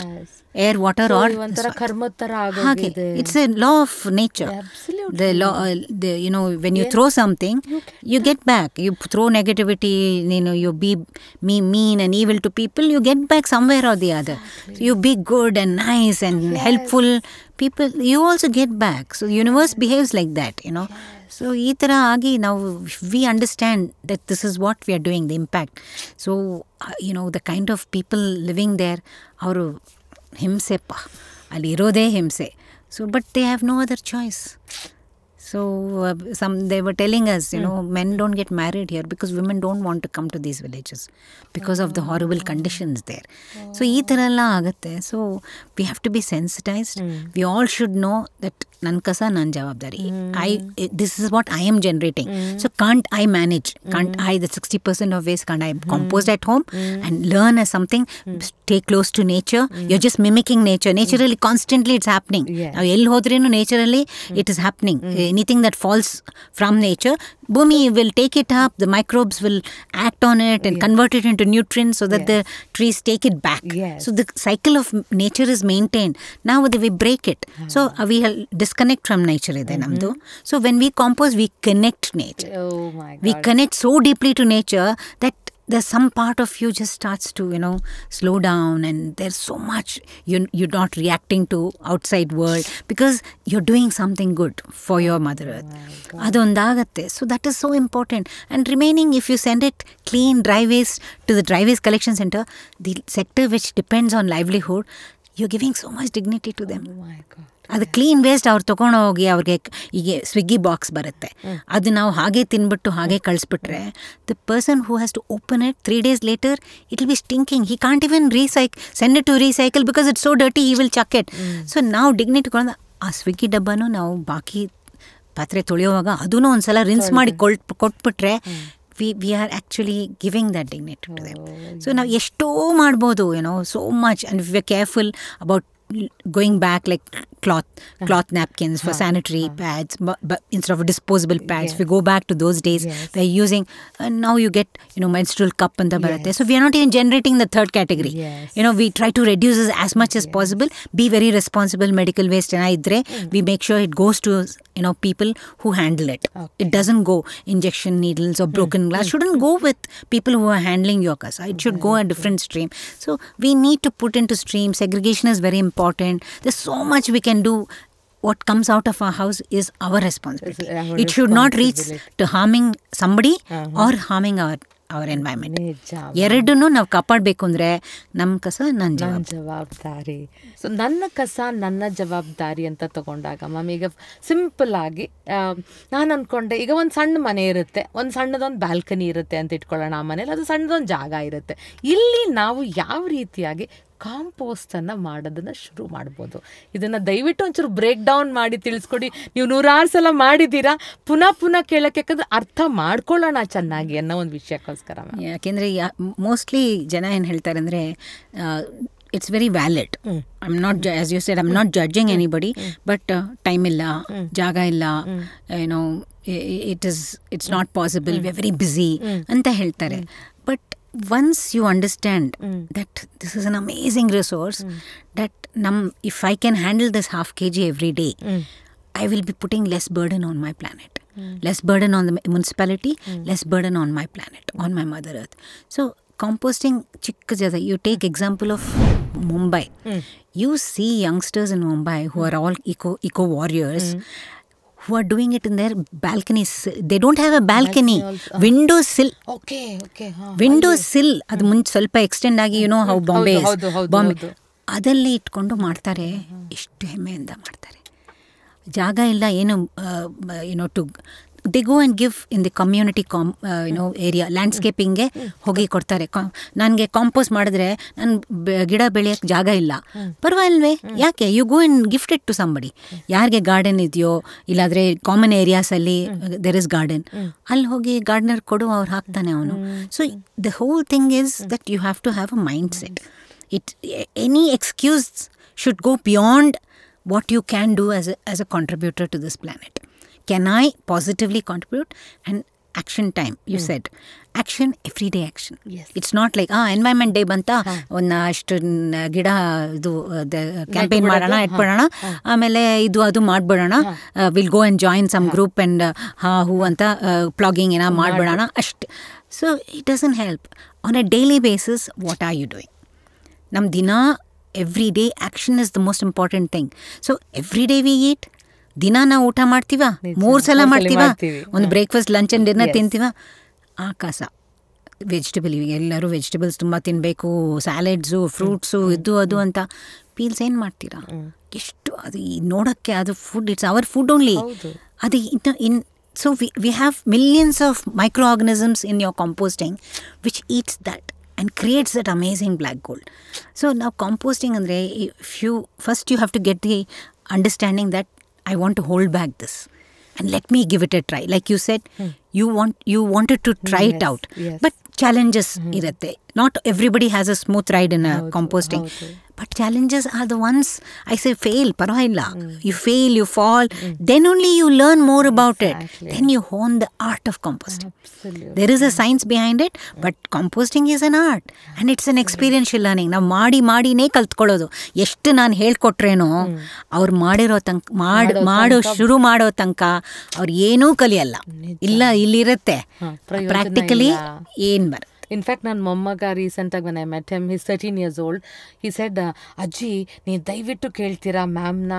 Air, water, so or okay. It's a law of nature. Absolutely. The law, uh, the you know, when you yes. throw something, you, you get back. You throw negativity, you know, you be me mean and evil to people, you get back somewhere or the other. Exactly. you be good and nice and yes. helpful people. You also get back. So universe behaves like that. You know. So ಈ ಥರ ಆಗಿ ನಾವು we understand that this is what we are doing the impact so you know the kind of people living there ಅವರು ಹಿಂಸೆಪ್ಪ ಅಲ್ಲಿ ಇರೋದೇ ಹಿಂಸೆ so but they have no other choice so some they were telling us you know men don't get married here because women don't want to come to these villages because of the horrible conditions there so ಈ ಥರ ಎಲ್ಲ ಆಗುತ್ತೆ so we have to be sensitized we all should know that ನನ್ನ ಕಸ ನನ್ನ ಜವಾಬ್ದಾರಿ I this is what I am generating so can't I manage can't I the sixty percent of waste can't I composed at home and learn a something stay close to nature you just mimicking nature ನೇಚರಲ್ಲಿ constantly it's happening ನಾವು ಎಲ್ಲಿ ಹೋದ್ರೇನು ನೇಚರಲ್ಲಿ it is happening anything that falls from nature Bhumi will take it up, the microbes will act on it and yes. convert it into nutrients so that yes. the trees take it back. Yes. So the cycle of nature is maintained. Now we break it. Hmm. So uh, we disconnect from nature. Mm-hmm. So when we compose, we connect nature. Oh my God. We connect so deeply to nature that there's some part of you just starts to you know slow down and there's so much you you're not reacting to outside world because you're doing something good for your mother earth adondagatte oh so that is so important and remaining if you send it clean dry waste to the dry waste collection center the sector which depends on livelihood you giving so much dignity to them ಅದು clean waste ಅವ್ರು ತೊಗೊಂಡೋಗಿ ಅವ್ರಿಗೆ ಈಗ Swiggy box ಬರುತ್ತೆ ಅದು ನಾವು ಹಾಗೆ ತಿನ್ಬಿಟ್ಟು ಹಾಗೆ ಕಳಿಸ್ಬಿಟ್ರೆ the person who has to open it three days later it will be stinking he can't even recycle send to recycle because it so dirty he will chuck it so ನಾವು dignity ಕೊಡೋದು ಆ ಸ್ವಿಗ್ಗಿ ಡಬ್ಬನೂ ನಾವು ಬಾಕಿ ಪಾತ್ರೆ ತೊಳೆಯುವಾಗ ಅದನ್ನು ಒಂದ್ಸಲ rinse ಮಾಡಿ ಕೊಟ್ಬಿಟ್ರೆ we we are actually giving that dignity to them so ನಾವು ಎಷ್ಟೋ ಮಾಡ್ಬೋದು ಏನೋ so much and we are careful about going back like cloth uh-huh. cloth napkins for uh-huh. sanitary uh-huh. pads but, but, instead of disposable pads yes. we go back to those days yes. we're using and uh, now you get you know menstrual cup and the yes. so we are not even generating the third category yes. you know we try to reduce this as much as possible be very responsible medical waste and idre mm. we make sure it goes to you know people who handle it okay. it doesn't go injection needles or broken mm. glass mm. shouldn't go with people who are handling yoga it should go a different stream so we need to put into stream segregation is very important important so much we can can do. Comes out of of house house is our it Our it should not reach to harming somebody uh -huh. or harming our our environment ಎರಡನ್ನೂ ನಾವು ಕಾಪಾಡಬೇಕು ಅಂದ್ರೆ ನಮ್ಮ ಕಸ ನನ್ನ ಜವಾಬ್ದಾರಿ so ನನ್ನ ಕಸ ನನ್ನ ಜವಾಬ್ದಾರಿ ಅಂತ ತಗೊಂಡಾಗ ಮ್ಯಾಮ್ ಈಗ ಸಿಂಪಲ್ ಆಗಿ ನಾನು ಅಂದ್ಕೊಂಡೆ ಈಗ ಒಂದು ಸಣ್ಣ ಮನೆ ಇರುತ್ತೆ ಒಂದು ಸಣ್ಣದೊಂದು ಬ್ಯಾಲ್ಕನಿ ಇರುತ್ತೆ ಅಂತ ಇಟ್ಕೊಳ್ಳೋಣ ಆ ಮನೇಲಿ ಅದು ಸಣ್ಣದೊಂದು ಜಾಗ ಇರುತ್ತೆ ಇಲ್ಲಿ ನಾವು ಯಾವ ರೀತಿಯಾಗಿ ಕಾಂಪೋಸ್ಟನ್ನು ಮಾಡೋದನ್ನು ಶುರು ಮಾಡ್ಬೋದು ಇದನ್ನು ದಯವಿಟ್ಟು ಒಂಚೂರು ಬ್ರೇಕ್ ಡೌನ್ ಮಾಡಿ ತಿಳಿಸ್ಕೊಡಿ ನೀವು ನೂರಾರು ಸಲ ಮಾಡಿದ್ದೀರಾ ಪುನಃ ಪುನಃ ಕೇಳೋಕ್ಕೆ ಯಾಕಂದ್ರೆ ಅರ್ಥ ಮಾಡ್ಕೊಳ್ಳೋಣ ಚೆನ್ನಾಗಿ ಅನ್ನೋ ಒಂದು ವಿಷಯಕ್ಕೋಸ್ಕರ ಯಾಕೆಂದರೆ ಯಾ ಮೋಸ್ಟ್ಲಿ ಜನ ಏನು ಹೇಳ್ತಾರೆ ಅಂದರೆ it's very valid I am not as you said I am not judging anybody but time ಇಲ್ಲ ಜಾಗ ಇಲ್ಲ ಏನೋ it is it's not possible we very busy ಅಂತ ಹೇಳ್ತಾರೆ but once you understand mm. that this is an amazing resource mm. that num if i can handle this half kg every day mm. i will be putting less burden on my planet hmm. less burden on the municipality hmm. less burden on my planet hmm. on my mother earth so composting you take example of mumbai you see youngsters in mumbai who are all eco eco warriors who are doing it in their balconies. They don't have a balcony. window sill. Okay, okay. Huh, window sill. ಅದು ಮುಂಚೆ ಸ್ವಲ್ಪ extend ಆಗಿ how bombay how Bombay Bombay ಅದಲ್ಲೇ ಇಟ್ಕೊಂಡು ಮಾಡ್ತಾರೆ ಎಷ್ಟು ಹೆಮ್ಮೆಯಿಂದ ಮಾಡ್ತಾರೆ ಜಾಗ ಇಲ್ಲ ಏನು know to they go and give in the community ಕಾಮ್ ಯು ನೋ ಏರಿಯಾ ಲ್ಯಾಂಡ್ಸ್ಕೇಪಿಂಗೆ ಹೋಗಿ ಕೊಡ್ತಾರೆ ಕಾಮ್ ನನಗೆ ಕಾಂಪೋಸ್ ಮಾಡಿದ್ರೆ ನನ್ನ ಗಿಡ ಬೆಳೆಯೋಕ್ಕೆ ಜಾಗ ಇಲ್ಲ ಪರವಾಗಿಲ್ವೇ ಯಾಕೆ you go and gifted to somebody ಯಾರಿಗೆ ಗಾರ್ಡನ್ ಇದೆಯೋ ಇಲ್ಲಾಂದರೆ ಕಾಮನ್ ಏರಿಯಾಸಲ್ಲಿ ದೆರ್ ಇಸ್ ಗಾರ್ಡನ್ ಅಲ್ಲಿ ಹೋಗಿ ಗಾರ್ಡನರ್ ಕೊಡು ಅವ್ರು ಹಾಕ್ತಾನೆ ಅವನು so the whole thing is that you have to have a mindset it any excuse should go beyond what you can do as as a contributor to this planet can I positively contribute? And action time, you mm. said. Action every day action it's not like ಹಾಂ environment day ಬಂತ ಒಂದು ಅಷ್ಟು ಗಿಡ ಇದು campaign ಮಾಡೋಣ ಇಟ್ಬಿಡೋಣ ಆಮೇಲೆ ಇದು ಅದು ಮಾಡಿಬಿಡೋಣ will go and join some group and ಹಾ ಹೂ ಅಂತ ಪ್ಲಾಗಿಂಗ್ ಏನೋ ಮಾಡಿಬಿಡೋಣ ಅಷ್ಟೇ so it doesn't help on a daily basis what are you doing ನಮ್ಮ ದಿನ every day action is the most important thing so every day we eat ದಿನ ನಾವು ಊಟ ಮಾಡ್ತೀವ ಮೂರು ಸಲ ಮಾಡ್ತೀವ ಒಂದು ಬ್ರೇಕ್ಫಾಸ್ಟ್ ಲಂಚ್ ಆ್ಯಂಡ್ ಡಿನ್ನರ್ ತಿಂತೀವ ಆಕಾಶ ವೆಜಿಟೇಬಲ್ ಎಲ್ಲರೂ ವೆಜಿಟೇಬಲ್ಸ್ ತುಂಬ ತಿನ್ನಬೇಕು ಸ್ಯಾಲೆಡ್ಸು ಫ್ರೂಟ್ಸು ಇದು ಅದು ಅಂತ ಪೀಲ್ಸ್ ಏನು ಮಾಡ್ತೀರಾ ಎಷ್ಟು ಅದು ನೋಡೋಕ್ಕೆ ಅದು food it's our food only ಅದು ಇನ್ನು in so we have millions of micro organisms in your composting which eats that and creates that amazing black gold so ನಾವು ಕಾಂಪೋಸ್ಟಿಂಗ್ ಅಂದರೆ if you first you have to get the understanding that I want to hold back this and let me give it a try. Like you said, hmm. you want you wanted to try yes, it out, yes. but challenges mm -hmm. not everybody has a smooth ride in a composting okay. but challenges are the ones i say fail parahilla mm. you fail you fall mm. then only you learn more about exactly. it then you hone the art of composting Absolutely. there is a science behind it but composting is an art and it's an experiential learning ನಾವು ಮಾಡಿ ಮಾಡಿನೇ ಕಲ್ತ್ಕೊಳ್ಳೋದು ಎಷ್ಟು ನಾನು ಹೇಳ್ಕೊಟ್ರೇನೋ ಅವ್ರು maadiro ತನಕ ಮಾಡಿ ಮಾಡೋ ಶುರು ಮಾಡೋ ತನಕ ಅವ್ರು ಏನೂ ಕಲಿಯಲ್ಲ ಇಲ್ಲ ಇಲ್ಲಿರುತ್ತೆ ಪ್ರಾಕ್ಟಿಕಲಿ ಏನು ಬರ ಇನ್ಫ್ಯಾಕ್ಟ್ ನನ್ನ ಮೊಮ್ಮಗ ರೀಸೆಂಟಾಗಿ ಮನೆ met him his thirteen years old he said ಅಜ್ಜಿ ನೀವು ದಯವಿಟ್ಟು ಕೇಳ್ತೀರಾ ಮ್ಯಾಮ್ನ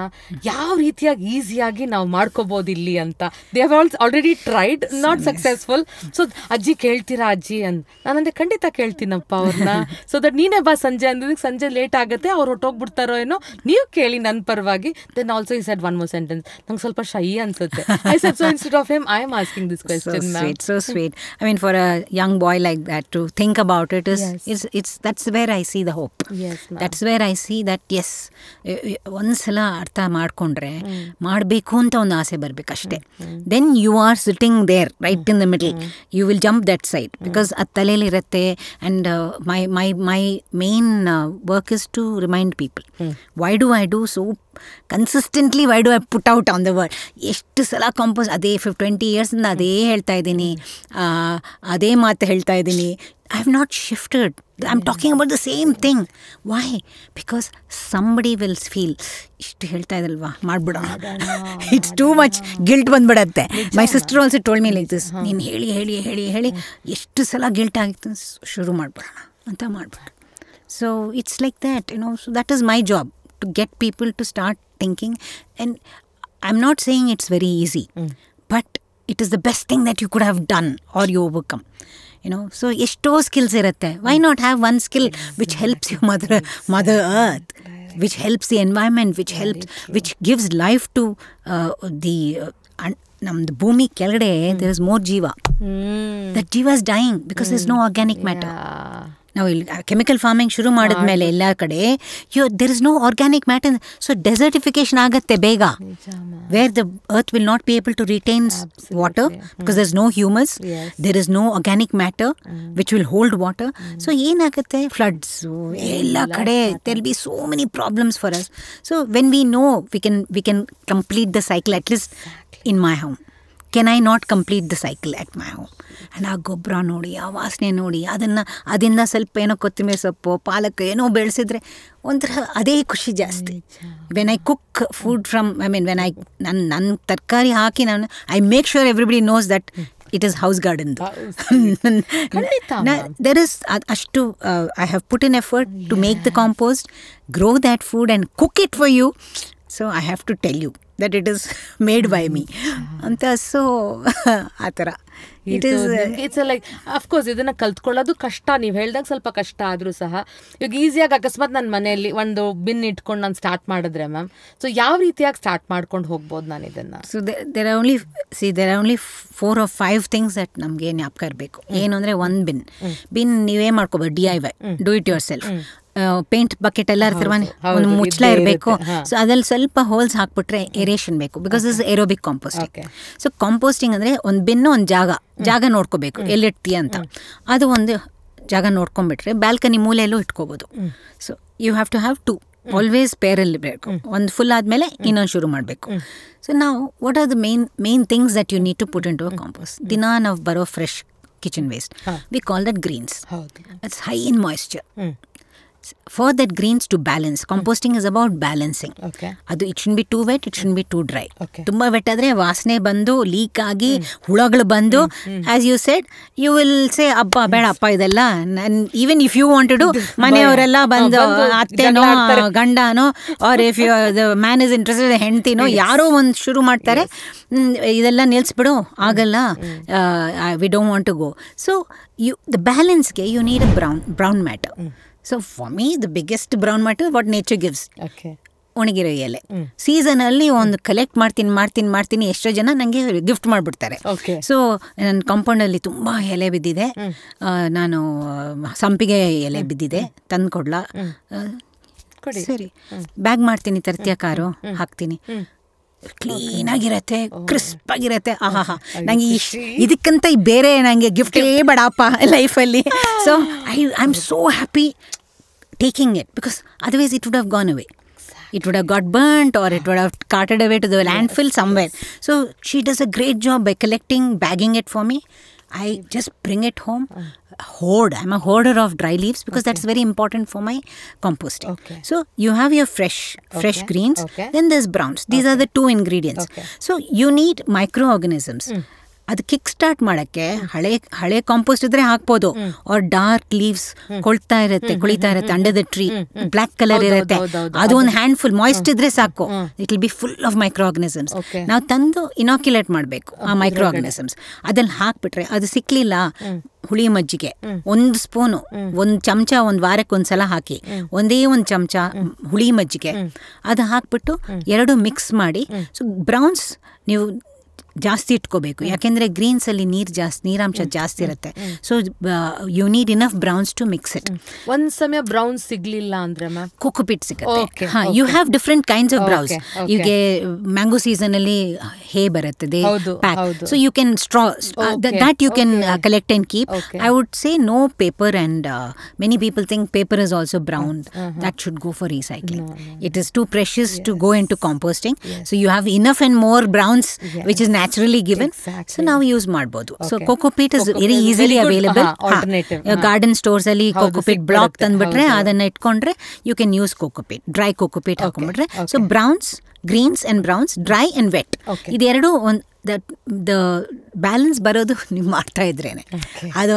ಯಾವ ರೀತಿಯಾಗಿ ಈಸಿಯಾಗಿ ನಾವು ಮಾಡ್ಕೋಬೋದು ಇಲ್ಲಿ ಅಂತ they have also already tried not successful so ಅಜ್ಜಿ ಕೇಳ್ತೀರಾ ಅಜ್ಜಿ ಅಂತ ನಾನಂದ್ರೆ ಖಂಡಿತ ಕೇಳ್ತೀನಪ್ಪ ಅವ್ರನ್ನ ಸೊ ದಟ್ ನೀನೇ ಬಾ ಸಂಜೆ ಅಂದ್ರೆ ಸಂಜೆ ಲೇಟ್ ಆಗುತ್ತೆ ಅವ್ರು ಹೊಟ್ಟೋಗ್ಬಿಡ್ತಾರೋ ಏನೋ ನೀವು ಕೇಳಿ ನನ್ನ ಪರವಾಗಿ ದೆನ್ ಆಲ್ಸೋ ಈ ಸೆಡ್ ಒನ್ ಮೋರ್ ಸೆಂಟೆನ್ಸ್ ನಂಗೆ ಸ್ವಲ್ಪ ಶೈ ಅನ್ಸುತ್ತೆ I said so instead of him I am asking this question sweet I mean for a young boy like that think about it is, is it's that's where i see the hope yes that's where i see that yes once la artha maadkondre hmm. maadbeku anta ond aase barbekashte hmm. hmm. then you are sitting there right in the middle you will jump that side because attaleli irutte and uh, my my my main uh, work is to remind people why do i do so consistently? Why consistently why do I put out on the word ಎಷ್ಟು ಸಲ compose ಅದೇ ಫಿಫ್ twenty ಇಯರ್ಸಿಂದ ಅದೇ ಹೇಳ್ತಾ ಇದ್ದೀನಿ ಅದೇ ಮಾತು ಹೇಳ್ತಾ ಇದ್ದೀನಿ I have not shifted. I'm hmm. talking about the same thing. Why? Because somebody will feel it's too much guilt one My sister also told me like this. guilt So it's like that, you know. So that is my job to get people to start thinking. And I'm not saying it's very easy, hmm. but it is the best thing that you could have done or you overcome you know so ಎಷ್ಟೋ skills ಇರುತ್ತೆ why not have one skill which helps you mother mother earth which helps the environment which helps which gives life to the ನಮ್ದು ಭೂಮಿ ಕೆಳಗಡೆ there is more ಜೀವ that ಜೀವ is dying because is no organic matter ನಾವು ಇಲ್ಲಿ chemical farming ಶುರು ಮಾಡಿದ ಮೇಲೆ ಎಲ್ಲ ಕಡೆ you there is no organic matter so desertification ಆಗತ್ತೆ ಬೇಗ where the earth will not be able to retains water because there is no humus there is no organic matter which will hold water so ಏನಾಗುತ್ತೆ floods ಎಲ್ಲ ಕಡೆ they'll be so many problems for us so when we know we can we can complete the cycle at least in my home can I not complete the cycle at my home and ಆ ಗೊಬ್ಬರ ನೋಡಿ ಆ ವಾಸನೆ ನೋಡಿ ಅದನ್ನು ಅದರಿಂದ ಸ್ವಲ್ಪ ಏನೋ ಕೊತ್ತಂಬರಿ ಸೊಪ್ಪು ಪಾಲಕ್ ಏನೋ ಬೆಳೆಸಿದ್ರೆ ಒಂಥರ ಅದೇ ಖುಷಿ ಜಾಸ್ತಿ when I cook food from I mean when I ನನ್ನ ನನ್ನ ತರಕಾರಿ ಹಾಕಿ ನಾನು I make sure everybody knows that it is house garden there is ಅಷ್ಟು I have put in effort to make the compost grow that food and cook it for you so I have to tell you that it is made by me ಅಂತ so ಆ ಥರ it is it's like of course ಇದನ್ನು ಕಲ್ತ್ಕೊಳ್ಳೋದು ಕಷ್ಟ ನೀವು ಹೇಳ್ದಾಗ ಸ್ವಲ್ಪ ಕಷ್ಟ ಆದರೂ ಸಹ ಇವಾಗ ಈಸಿಯಾಗಿ ಅಕಸ್ಮಾತ್ ನನ್ನ ಮನೆಯಲ್ಲಿ ಒಂದು ಬಿನ್ ಇಟ್ಕೊಂಡು ನಾನು ಸ್ಟಾರ್ಟ್ ಮಾಡಿದ್ರೆ ಮ್ಯಾಮ್ ಸೊ ಯಾವ ರೀತಿಯಾಗಿ ಸ್ಟಾರ್ಟ್ ಮಾಡ್ಕೊಂಡು ಹೋಗ್ಬೋದು ನಾನು ಇದನ್ನು so there are only see there only four or five things that ನಮಗೆ ಜ್ಞಾಪಕ ಇರಬೇಕು ಏನು ಅಂದರೆ ಒಂದು ಬಿನ್ ಬಿನ್ ನೀವೇ ಮಾಡ್ಕೋಬೋದು D I Y do it yourself paint bucket ಎಲ್ಲ ಇರ್ತಿರ್ವಾನೆ ಒಂದು ಮುಚ್ಚಲ ಇರಬೇಕು ಸೊ ಅದ್ರಲ್ಲಿ ಸ್ವಲ್ಪ ಹೋಲ್ಸ್ ಹಾಕ್ಬಿಟ್ರೆ ಏರೇಷನ್ ಬೇಕು because is aerobic composting so composting ಅಂದರೆ ಒಂದು ಬೆನ್ನು ಒಂದು ಜಾಗ ಜಾಗ ನೋಡ್ಕೋಬೇಕು ಎಲ್ಲಿಡ್ತೀಯ ಅಂತ ಅದು ಒಂದು ಜಾಗ ನೋಡ್ಕೊಂಡ್ಬಿಟ್ರೆ ಬ್ಯಾಲ್ಕನಿ ಮೂಲೆಯಲ್ಲೂ ಇಟ್ಕೋಬೋದು so you have to have to always ಪೇರಲ್ಲಿ ಬೇಕು ಒಂದು ಫುಲ್ ಆದಮೇಲೆ ಇನ್ನೊಂದು ಶುರು ಮಾಡಬೇಕು ಸೊ ನಾವು what are the main main things that you need to put into a compost ದಿನ ನಾವು ಬರೋ fresh kitchen waste we call that greens it's high in moisture for that greens to balance composting is about balancing ಅದು it should be too wet it should be too dry ತುಂಬ wet ಆದರೆ ವಾಸನೆ ಬಂದು leak ಆಗಿ ಹುಳಗಳು ಬಂದು as you said you will say ಅಪ್ಪ ಬೇಡ ಅಪ್ಪ ಇದೆಲ್ಲ ಈವನ್ ಇಫ್ ಯು ವಾಂಟೆಡ್ ಮನೆಯವರೆಲ್ಲ ಬಂದು ಅತ್ತೆನೋ ಗಂಡನೋ or if you man is interested ಹೆಂಡ್ತಿನೋ ಯಾರೋ ಒಂದು ಶುರು ಮಾಡ್ತಾರೆ ಇದೆಲ್ಲ ನಿಲ್ಸ್ಬಿಡು ಆಗಲ್ಲ we don't want to go so you the ಬ್ಯಾಲೆನ್ಸ್ಗೆ you need brown brown matter so for me the biggest brown matter what nature gives ಒಣಗಿರೋ ಎಲೆ ಅಲ್ಲಿ ಒಂದು ಕಲೆಕ್ಟ್ ಮಾಡ್ತೀನಿ ಮಾಡ್ತೀನಿ ಮಾಡ್ತೀನಿ ಎಷ್ಟೋ ಜನ ನನಗೆ ಗಿಫ್ಟ್ ಮಾಡ್ಬಿಡ್ತಾರೆ ಸೊ ನನ್ನ ಕಾಂಪೌಂಡಲ್ಲಿ ತುಂಬ ಎಲೆ ಬಿದ್ದಿದೆ ನಾನು ಸಂಪಿಗೆ ಎಲೆ ಬಿದ್ದಿದೆ ತಂದು ಕೊಡ್ಲಾ ಸರಿ ಬ್ಯಾಗ್ ಮಾಡ್ತೀನಿ ತರ್ತೀಯ ಕಾರು ಹಾಕ್ತೀನಿ ಕ್ಲೀನಾಗಿರತ್ತೆ ಕ್ರಿಸ್ಪ್ ಆಗಿರತ್ತೆ ಆಹಾ ಹಾ ನಂಗೆ ಈ ಇದಕ್ಕಂತ ಬೇರೆ ನನಗೆ ಗಿಫ್ಟೇ ಬಡಾಪ ಲೈಫಲ್ಲಿ so I I am so happy taking it because otherwise it would have gone away it would have got burnt or it would have carted away to the landfill somewhere. So she does a great job by collecting, bagging it for me. I just bring it home, hoard. I'm a hoarder of dry leaves because okay. that's very important for my composting. Okay. So you have your fresh, fresh okay. greens. Then there's browns. These are the two ingredients. So you need microorganisms. Mm. ಅದು kick start ಮಾಡೋಕ್ಕೆ ಹಳೆ ಹಳೆ compost ಇದ್ರೆ ಹಾಕ್ಬೋದು ಅವ್ರ dark leaves ಕೊಳ್ತಾ ಇರುತ್ತೆ ಕುಳಿತಾ ಇರುತ್ತೆ under the tree black colour ಇರುತ್ತೆ ಅದು ಒಂದು ಹ್ಯಾಂಡ್ ಫುಲ್ ಮಾಯಿಸ್ಟ್ ಇದ್ರೆ ಸಾಕು it will be full of micro microorganisms ನಾವು ತಂದು ಇನಾಕ್ಯುಲೇಟ್ ಮಾಡಬೇಕು ಆ ಮೈಕ್ರೋ ಆರ್ಗನಿಸಮ್ಸ್ ಅದನ್ನು ಹಾಕ್ಬಿಟ್ರೆ ಅದು ಸಿಕ್ಲಿಲ್ಲ ಹುಳಿ ಮಜ್ಜಿಗೆ ಒಂದು ಸ್ಪೂನು ಒಂದು ಚಮಚ ಒಂದು ವಾರಕ್ಕೆ ಸಲ ಹಾಕಿ ಒಂದೇ ಒಂದು ಚಮಚ ಹುಳಿ ಮಜ್ಜಿಗೆ ಅದು ಹಾಕ್ಬಿಟ್ಟು ಎರಡು ಮಿಕ್ಸ್ ಮಾಡಿ ಸೊ ಬ್ರೌನ್ಸ್ ನೀವು ಜಾಸ್ತಿ ಇಟ್ಕೋಬೇಕು ಯಾಕೆಂದರೆ ಗ್ರೀನ್ಸಲ್ಲಿ ನೀರು ಜಾಸ್ತಿ ನೀರಾಂಶ ಜಾಸ್ತಿ ಇರುತ್ತೆ so you need enough browns to mix it ಒಂದು ಸಮಯ ಬ್ರೌನ್ಸ್ ಸಿಗಲಿಲ್ಲ ಅಂದರೆ ಮ್ಯಾಮ್ ಕೊಕೊಪಿಟ್ ಸಿಗುತ್ತೆ ಹಾಂ you have different kinds of browns ಇವ್ಗೆ ಮ್ಯಾಂಗೋ ಸೀಸನಲ್ಲಿ ಹೇ ಬರುತ್ತದೆ so you can straw that you can collect and keep I would say no paper and many people think paper is also brown that should go for recycling it is too precious to go into composting so you have enough and more browns which is natural naturally given so ನಾವು use ಮಾಡಬಹುದು so cocopeat is very easily available garden stores ಅಲ್ಲಿ cocopeat block ತಂದ್ಬಿಟ್ರೆ ಅದನ್ನ ಇಟ್ಕೊಂಡ್ರೆ you can use cocopeat dry cocopeat ಹಾಕೊಂಡ್ಬಿಟ್ರೆ so browns greens and browns dry and wet ಇದೆರಡು ಒಂದು the balance ಬರೋದು ನೀವು ಮಾಡ್ತಾ ಇದ್ರೇನೆ ಅದು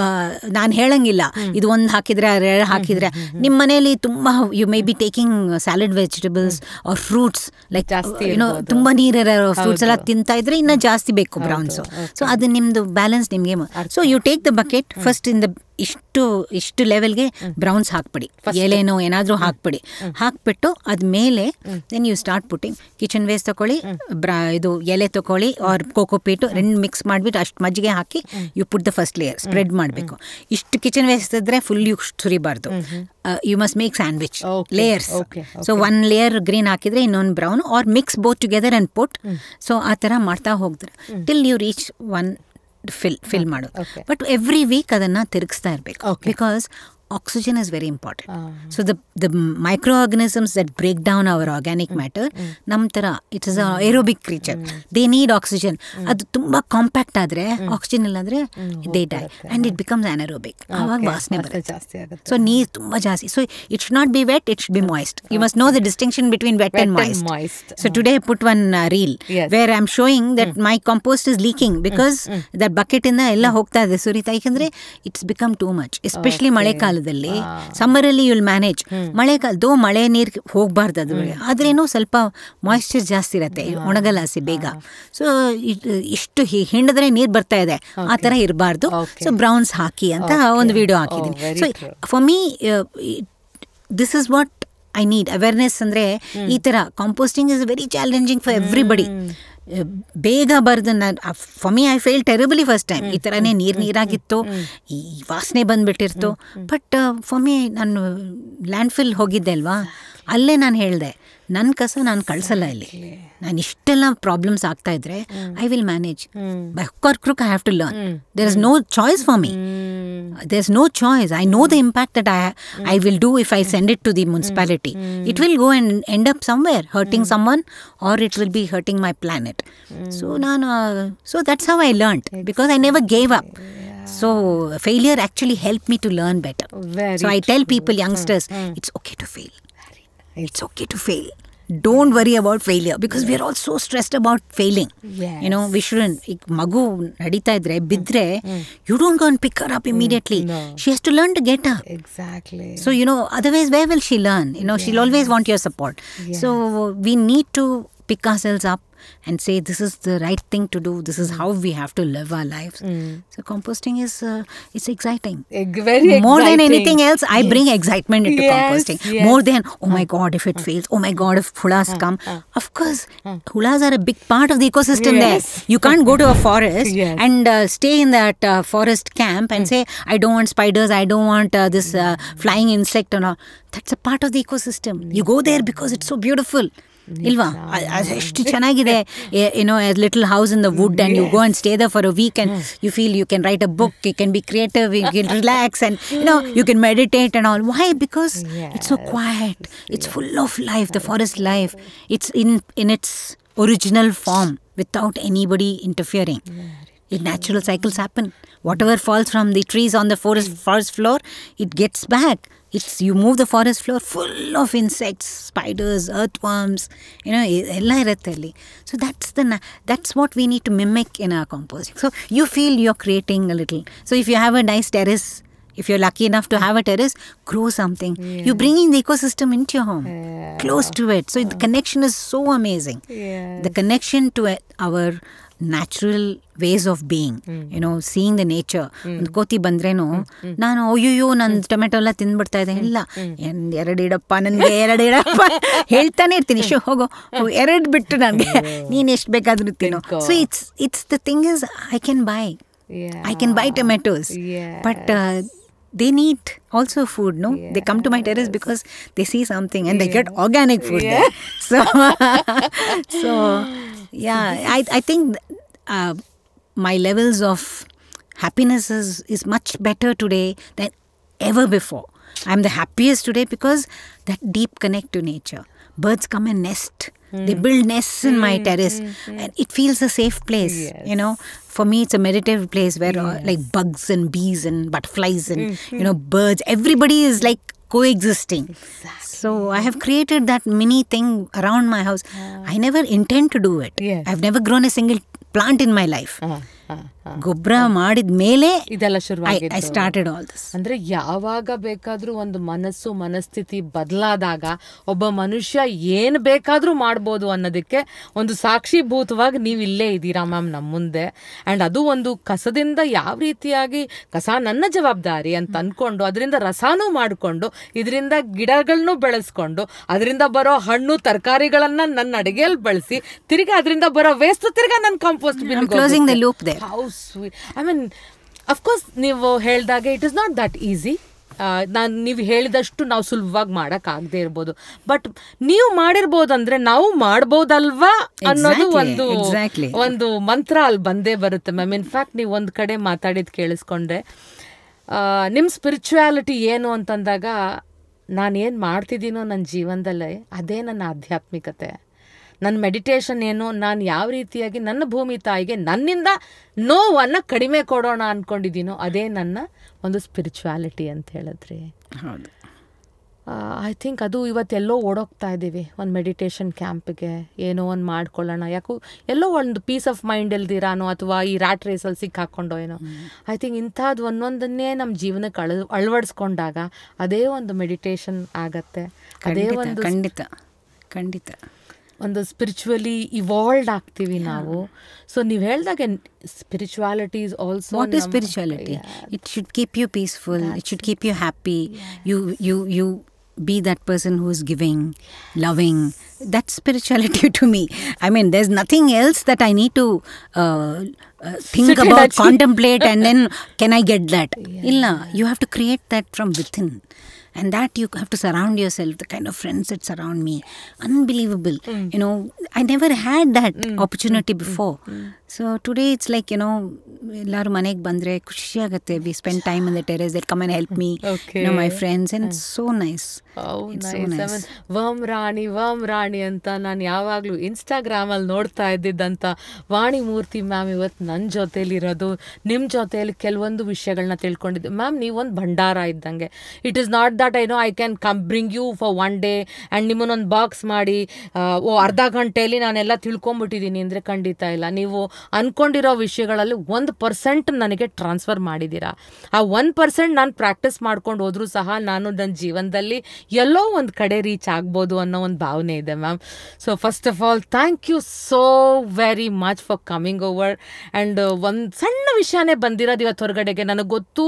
ನಾನು ಹೇಳಂಗಿಲ್ಲ ಇದು ಒಂದು ಹಾಕಿದ್ರೆ ಎರಡು ಹಾಕಿದ್ರೆ ನಿಮ್ಮ ಮನೆಯಲ್ಲಿ ತುಂಬ you may be taking salad vegetables or fruits like ಏನೋ ತುಂಬ ನೀರಿರೋ ಫ್ರೂಟ್ಸ್ ಎಲ್ಲ ತಿಂತಾ ಇದ್ರೆ ಇನ್ನೂ ಜಾಸ್ತಿ ಬೇಕು ಬ್ರೌನ್ಸು ಸೊ ಅದು ನಿಮ್ಮದು ಬ್ಯಾಲೆನ್ಸ್ ನಿಮಗೆ so you take the bucket first in the ಇಷ್ಟು ಇಷ್ಟು ಲೆವೆಲ್ಗೆ ಬ್ರೌನ್ಸ್ ಹಾಕ್ಬಿಡಿ ಎಲೆನೋ ಏನಾದರೂ ಹಾಕ್ಬಿಡಿ ಹಾಕ್ಬಿಟ್ಟು ಅದ ಮೇಲೆ then you start putting kitchen waste ತಗೊಳ್ಳಿ ಬ್ರಾ ಇದು ಎಲೆ ತೊಗೊಳ್ಳಿ ಆರ್ ಕೋಕೋಪೀಟು ರೆಂಡ್ ಮಿಕ್ಸ್ ಮಾಡಿ ಹಾಕ್ಬಿಟ್ಟು ಅಷ್ಟು ಮಜ್ಜಿಗೆ ಹಾಕಿ you put the first layer spread ಮಾಡಬೇಕು ಇಷ್ಟು ಕಿಚನ್ ವೇಸ್ಟ್ ಫುಲ್ ಯು ಸುರಿಬಾರ್ದು you must make sandwich layers so one layer green ಹಾಕಿದ್ರೆ ಇನ್ನೊಂದು brown or mix both together and put so ಆ ಥರ ಮಾಡ್ತಾ ಹೋಗಿದ್ರೆ till you reach one fill fill ಮಾಡೋದು ಬಟ್ ಎವ್ರಿ ವೀಕ್ ಅದನ್ನು ತಿರುಗಿಸ್ತಾ ಇರಬೇಕು because oxygen is very important. Ah. So the the microorganisms that break down our organic mm. matter, mm namtara, it is an mm. aerobic creature. Mm. They need oxygen. Mm-hmm. Ad compact adre, oxygen illadre, oh, they die. And it becomes anaerobic. Okay. So need tumba jasi. So it should not be wet, it should be moist. You must know the distinction between wet, and, moist. So today I put one uh, reel where I'm showing that my compost is leaking because that bucket in the Ella mm-hmm. Hokta the Surita it's become too much. Especially okay. Malekala. ಮಳೆಗಾಲದಲ್ಲಿ ಅಲ್ಲಿ you'll manage ಮಳೆಗಾಲ ದೋ ಮಳೆ ನೀರು ಹೋಗಬಾರ್ದು ಅದು ಆದ್ರೇನು ಸ್ವಲ್ಪ ಮಾಯಿಶ್ಚರ್ ಜಾಸ್ತಿ ಇರತ್ತೆ ಒಣಗಲಾಸಿ ಬೇಗ ಸೊ ಇಷ್ಟು ಹಿಂಡದ್ರೆ ನೀರು ಬರ್ತಾ ಇದೆ ಆ ತರ ಇರಬಾರ್ದು ಸೊ ಬ್ರೌನ್ಸ್ ಹಾಕಿ ಅಂತ ಒಂದು ವಿಡಿಯೋ oh, ಹಾಕಿದೀನಿ so for me this is what I need awareness ಅಂದ್ರೆ ಈ ತರ composting is very challenging for everybody ಬೇಗ ಬರೆದು uh, ನಾನು for me I fail terribly first time ಈ ಥರನೇ ನೀರು ನೀರಾಗಿತ್ತು ಈ ವಾಸನೆ ಬಂದುಬಿಟ್ಟಿರ್ತು ಬಟ್ ಫಾರ್ ಮಿ ನಾನು ಲ್ಯಾಂಡ್ ಫಿಲ್ ಹೋಗಿದ್ದೆ ಅಲ್ವಾ ಅಲ್ಲೇ ನಾನು ಹೇಳಿದೆ ನನ್ನ ಕಸ ನಾನು ಕಳಿಸಲ್ಲ ಇಲ್ಲಿ ನಾನು ಇಷ್ಟೆಲ್ಲ ಪ್ರಾಬ್ಲಮ್ಸ್ ಆಗ್ತಾ ಇದ್ರೆ I will manage by hook crook I have to learn there is no choice for me there is no choice I know the impact that I I will do if I send it to the municipality it will go and end up somewhere hurting someone or it will be hurting my planet so ನಾನು so that's how I learnt because I never gave up So failure actually helped me to learn better. Very so I tell people, youngsters, mm. it's okay to fail it's okay to fail don't worry about failure because we are all so stressed about failing yes. you know we shouldn't mm. bidre, mm. you don't go and pick her up mm, immediately no. she has to learn to get up exactly so you know otherwise where will she learn you know she'll always want your support yes. so we need to pick ourselves up and say this is the right thing to do this is mm. how we have to live our lives mm. so composting is uh, it's exciting very more exciting. than anything else i yes. bring excitement into yes, composting yes. more than oh my god if it fails oh my god if hulas come of course hulas are a big part of the ecosystem there you can't go to a forest and uh, stay in that uh, forest camp and hmm. say i don't want spiders i don't want uh, this uh, hmm. flying insect or not. that's a part of the ecosystem you go there because it's so beautiful ಇಲ್ವಾ ಎಷ್ಟು ಚೆನ್ನಾಗಿದೆ ಏನೋ little house in the wood and you go and stay the for a week and you feel you can write a book you can be creative you can relax and you know you can meditate and all why because it's so quiet it's full of life the forest life it's in in its original form without anybody interfering It natural cycles happen. Whatever falls from the trees on the forest forest floor, it gets back it's you move the forest floor full of insects spiders earthworms you know so that's ಅಲ್ಲಿ that's that's the that's what we need to mimic in you composing you you feel you are creating a little so if you have if you're lucky enough to have a terrace, grow something. Yeah. You're bringing the ecosystem into your home, yeah. close to it. So the connection is so amazing. Yeah. The connection to our natural ways of being you know seeing the nature ಒಂದು ಕೋತಿ ಬಂದ್ರೇನು ನಾನು ಅಯ್ಯೋ ನನ್ನ tomato ಎಲ್ಲ ತಿಂದ್ಬಿಡ್ತಾ ಇದೆ ಇಲ್ಲ ಎರಡು ಇಡಪ್ಪ ನನಗೆ ಎರಡು ಇಡಪ್ಪ ಹೇಳ್ತಾನೆ ಇರ್ತೀನಿ ಶೋ ಹೋಗೋ ಎರಡು ಬಿಟ್ಟು ನನಗೆ ನೀನು ಎಷ್ಟು ಬೇಕಾದರೂ ತಿನ್ನೋ so it's it's the thing is I can buy I can buy tomatoes but they need also food no they come to my terrace because they see something and they get organic food yeah. there so so yeah i i think uh, my levels of happiness is, is much better today than ever before i'm the happiest today because that deep connect to nature birds come and nest Mm. they build nests in my mm, terrace mm, and it feels a safe place yes. you know for me it's a meditative place where uh, yes. uh, like bugs and bees and butterflies and you know birds everybody is like coexisting. Exactly. So I have created that mini thing around my house. Uh, I never intend to do it. Yes. I've never grown a single plant in my life. Uh, uh. ಗೊಬ್ಬರ ಮಾಡಿದ ಮೇಲೆ ಇದೆಲ್ಲ ಶುರು I started all this ಅಂದ್ರೆ ಯಾವಾಗ ಬೇಕಾದ್ರೂ ಒಂದು ಮನಸ್ಸು ಮನಸ್ಥಿತಿ ಬದಲಾದಾಗ ಒಬ್ಬ ಮನುಷ್ಯ ಏನು ಬೇಕಾದ್ರೂ ಮಾಡ್ಬೋದು ಅನ್ನೋದಕ್ಕೆ ಒಂದು ಸಾಕ್ಷಿಭೂತವಾಗಿ ನೀವು ಇಲ್ಲೇ ಇದ್ದೀರಾ ಮ್ಯಾಮ್ ನಮ್ಮ ಮುಂದೆ ಅಂಡ್ ಅದು ಒಂದು ಕಸದಿಂದ ಯಾವ ರೀತಿಯಾಗಿ ಕಸ ನನ್ನ ಜವಾಬ್ದಾರಿ ಅಂತ ಅನ್ಕೊಂಡು ಅದರಿಂದ ರಸಾನೂ ಮಾಡಿಕೊಂಡು ಇದರಿಂದ ಗಿಡಗಳನ್ನೂ ಬೆಳೆಸ್ಕೊಂಡು ಅದರಿಂದ ಬರೋ ಹಣ್ಣು ತರಕಾರಿಗಳನ್ನು ನನ್ನ ಅಡುಗೆಯಲ್ಲಿ ಬಳಸಿ ತಿರ್ಗಿ ಅದರಿಂದ ಬರೋ ವೇಸ್ಟ್ ತಿರ್ಗಾ ನನ್ನ compost bin closing loop sweet I mean of course ನೀವು ಹೇಳಿದಾಗೆ it is not that easy ನಾನು ನೀವು ಹೇಳಿದಷ್ಟು ನಾವು ಸುಲಭವಾಗಿ ಮಾಡೋಕ್ಕಾಗದೆ ಇರ್ಬೋದು ಬಟ್ ನೀವು ಮಾಡಿರ್ಬೋದಂದ್ರೆ ನಾವು ಮಾಡ್ಬೋದಲ್ವಾ ಅನ್ನೋದು ಒಂದು ಒಂದು ಮಂತ್ರ ಅಲ್ಲಿ ಬಂದೇ ಬರುತ್ತೆ ಮ್ಯಾಮ್ ಇನ್ಫ್ಯಾಕ್ಟ್ ನೀವು ಒಂದು ಕಡೆ ಮಾತಾಡಿದ್ದು ಕೇಳಿಸ್ಕೊಂಡ್ರೆ ನಿಮ್ಮ ಸ್ಪಿರಿಚುಯಾಲಿಟಿ ಏನು ಅಂತಂದಾಗ ಏನು ಮಾಡ್ತಿದ್ದೀನೋ ನನ್ನ ಜೀವನದಲ್ಲೇ ಅದೇ ನನ್ನ ಆಧ್ಯಾತ್ಮಿಕತೆ ನನ್ನ ಮೆಡಿಟೇಷನ್ ಏನು ನಾನು ಯಾವ ರೀತಿಯಾಗಿ ನನ್ನ ಭೂಮಿ ತಾಯಿಗೆ ನನ್ನಿಂದ ನೋವನ್ನು ಕಡಿಮೆ ಕೊಡೋಣ ಅಂದ್ಕೊಂಡಿದ್ದೀನೋ ಅದೇ ನನ್ನ ಒಂದು ಸ್ಪಿರಿಚ್ಯುಯಾಲಿಟಿ ಅಂತ ಹೇಳಿದ್ರಿ ಹೌದು ಐ ಥಿಂಕ್ ಅದು ಇವತ್ತೆಲ್ಲೋ ಓಡೋಗ್ತಾ ಇದ್ದೀವಿ ಒಂದು ಮೆಡಿಟೇಷನ್ ಕ್ಯಾಂಪ್ಗೆ ಏನೋ ಒಂದು ಮಾಡ್ಕೊಳ್ಳೋಣ ಯಾಕೋ ಎಲ್ಲೋ ಒಂದು ಪೀಸ್ ಆಫ್ ಮೈಂಡ್ ಇಲ್ದಿರಾನೋ ಅಥವಾ ಈ ರ್ಯಾಟ್ ರೇಸಲ್ಲಿ ಸಿಕ್ಕಾಕ್ಕೊಂಡೋ ಏನೋ ಐ ಥಿಂಕ್ ಇಂಥದ್ದು ಒಂದೊಂದನ್ನೇ ನಮ್ಮ ಜೀವನಕ್ಕೆ ಅಳ ಅಳವಡಿಸ್ಕೊಂಡಾಗ ಅದೇ ಒಂದು ಮೆಡಿಟೇಷನ್ ಆಗತ್ತೆ ಅದೇ ಒಂದು ಖಂಡಿತ ಖಂಡಿತ ಒಂದು ಸ್ಪಿರಿಚುವಲಿ spiritually ಆಗ್ತೀವಿ ನಾವು ಸೊ ನೀವು ಹೇಳ್ದಾಗೆ spirituality is also what is spirituality it should keep you peaceful it should keep you happy you you you be that person who is giving, loving. That spirituality to me. I mean, there's nothing else that I need to uh, uh, think about, contemplate, and then can I get that? Yeah. you have to create that from within and that you have to surround yourself the kind of friends that surround me unbelievable mm. you know i never had that mm. opportunity before mm. mm. So today it's like ಏನೋ ಎಲ್ಲರೂ ಮನೆಗೆ ಬಂದರೆ ಖುಷಿ ಆಗುತ್ತೆ we spend time in the terrace that come and help me no my friends and so nice ವಮ್ ರಾಣಿ ವಮ್ ರಾಣಿ ಅಂತ ನಾನು ಯಾವಾಗಲೂ ಇನ್ಸ್ಟಾಗ್ರಾಮಲ್ಲಿ ನೋಡ್ತಾ ಇದ್ದಿದ್ದಂಥ ವಾಣಿ ಮೂರ್ತಿ ಮ್ಯಾಮ್ ಇವತ್ತು ನನ್ನ ಜೊತೇಲಿರೋದು ನಿಮ್ಮ ಜೊತೆಯಲ್ಲಿ ಕೆಲವೊಂದು ವಿಷಯಗಳನ್ನ ತಿಳ್ಕೊಂಡಿದ್ದು ಮ್ಯಾಮ್ ನೀವೊಂದು ಭಂಡಾರ ಇದ್ದಂಗೆ it is not that I know I can come bring you for one day and ನಿಮ್ಮನ್ನೊಂದು ಬಾಕ್ಸ್ ಮಾಡಿ ಓ ಅರ್ಧ ಗಂಟೆಯಲ್ಲಿ ನಾನೆಲ್ಲ ತಿಳ್ಕೊಂಬಿಟ್ಟಿದ್ದೀನಿ ಅಂದರೆ ಖಂಡಿತ ಇಲ್ಲ ನೀವು ಅಂದ್ಕೊಂಡಿರೋ ವಿಷಯಗಳಲ್ಲಿ ಒಂದು ಪರ್ಸೆಂಟ್ ನನಗೆ ಟ್ರಾನ್ಸ್ಫರ್ ಮಾಡಿದ್ದೀರಾ ಆ ಒನ್ ಪರ್ಸೆಂಟ್ ನಾನು ಪ್ರಾಕ್ಟೀಸ್ ಮಾಡ್ಕೊಂಡು ಹೋದರೂ ಸಹ ನಾನು ನನ್ನ ಜೀವನದಲ್ಲಿ ಎಲ್ಲೋ ಒಂದು ಕಡೆ ರೀಚ್ ಆಗ್ಬೋದು ಅನ್ನೋ ಒಂದು ಭಾವನೆ ಇದೆ ma'am so first of all thank you so very much for coming over and ಒಂದು ಸಣ್ಣ ವಿಷಯನೇ ಬಂದಿರೋದು ಇವತ್ತು ಹೊರಗಡೆಗೆ ನನಗೆ ಗೊತ್ತು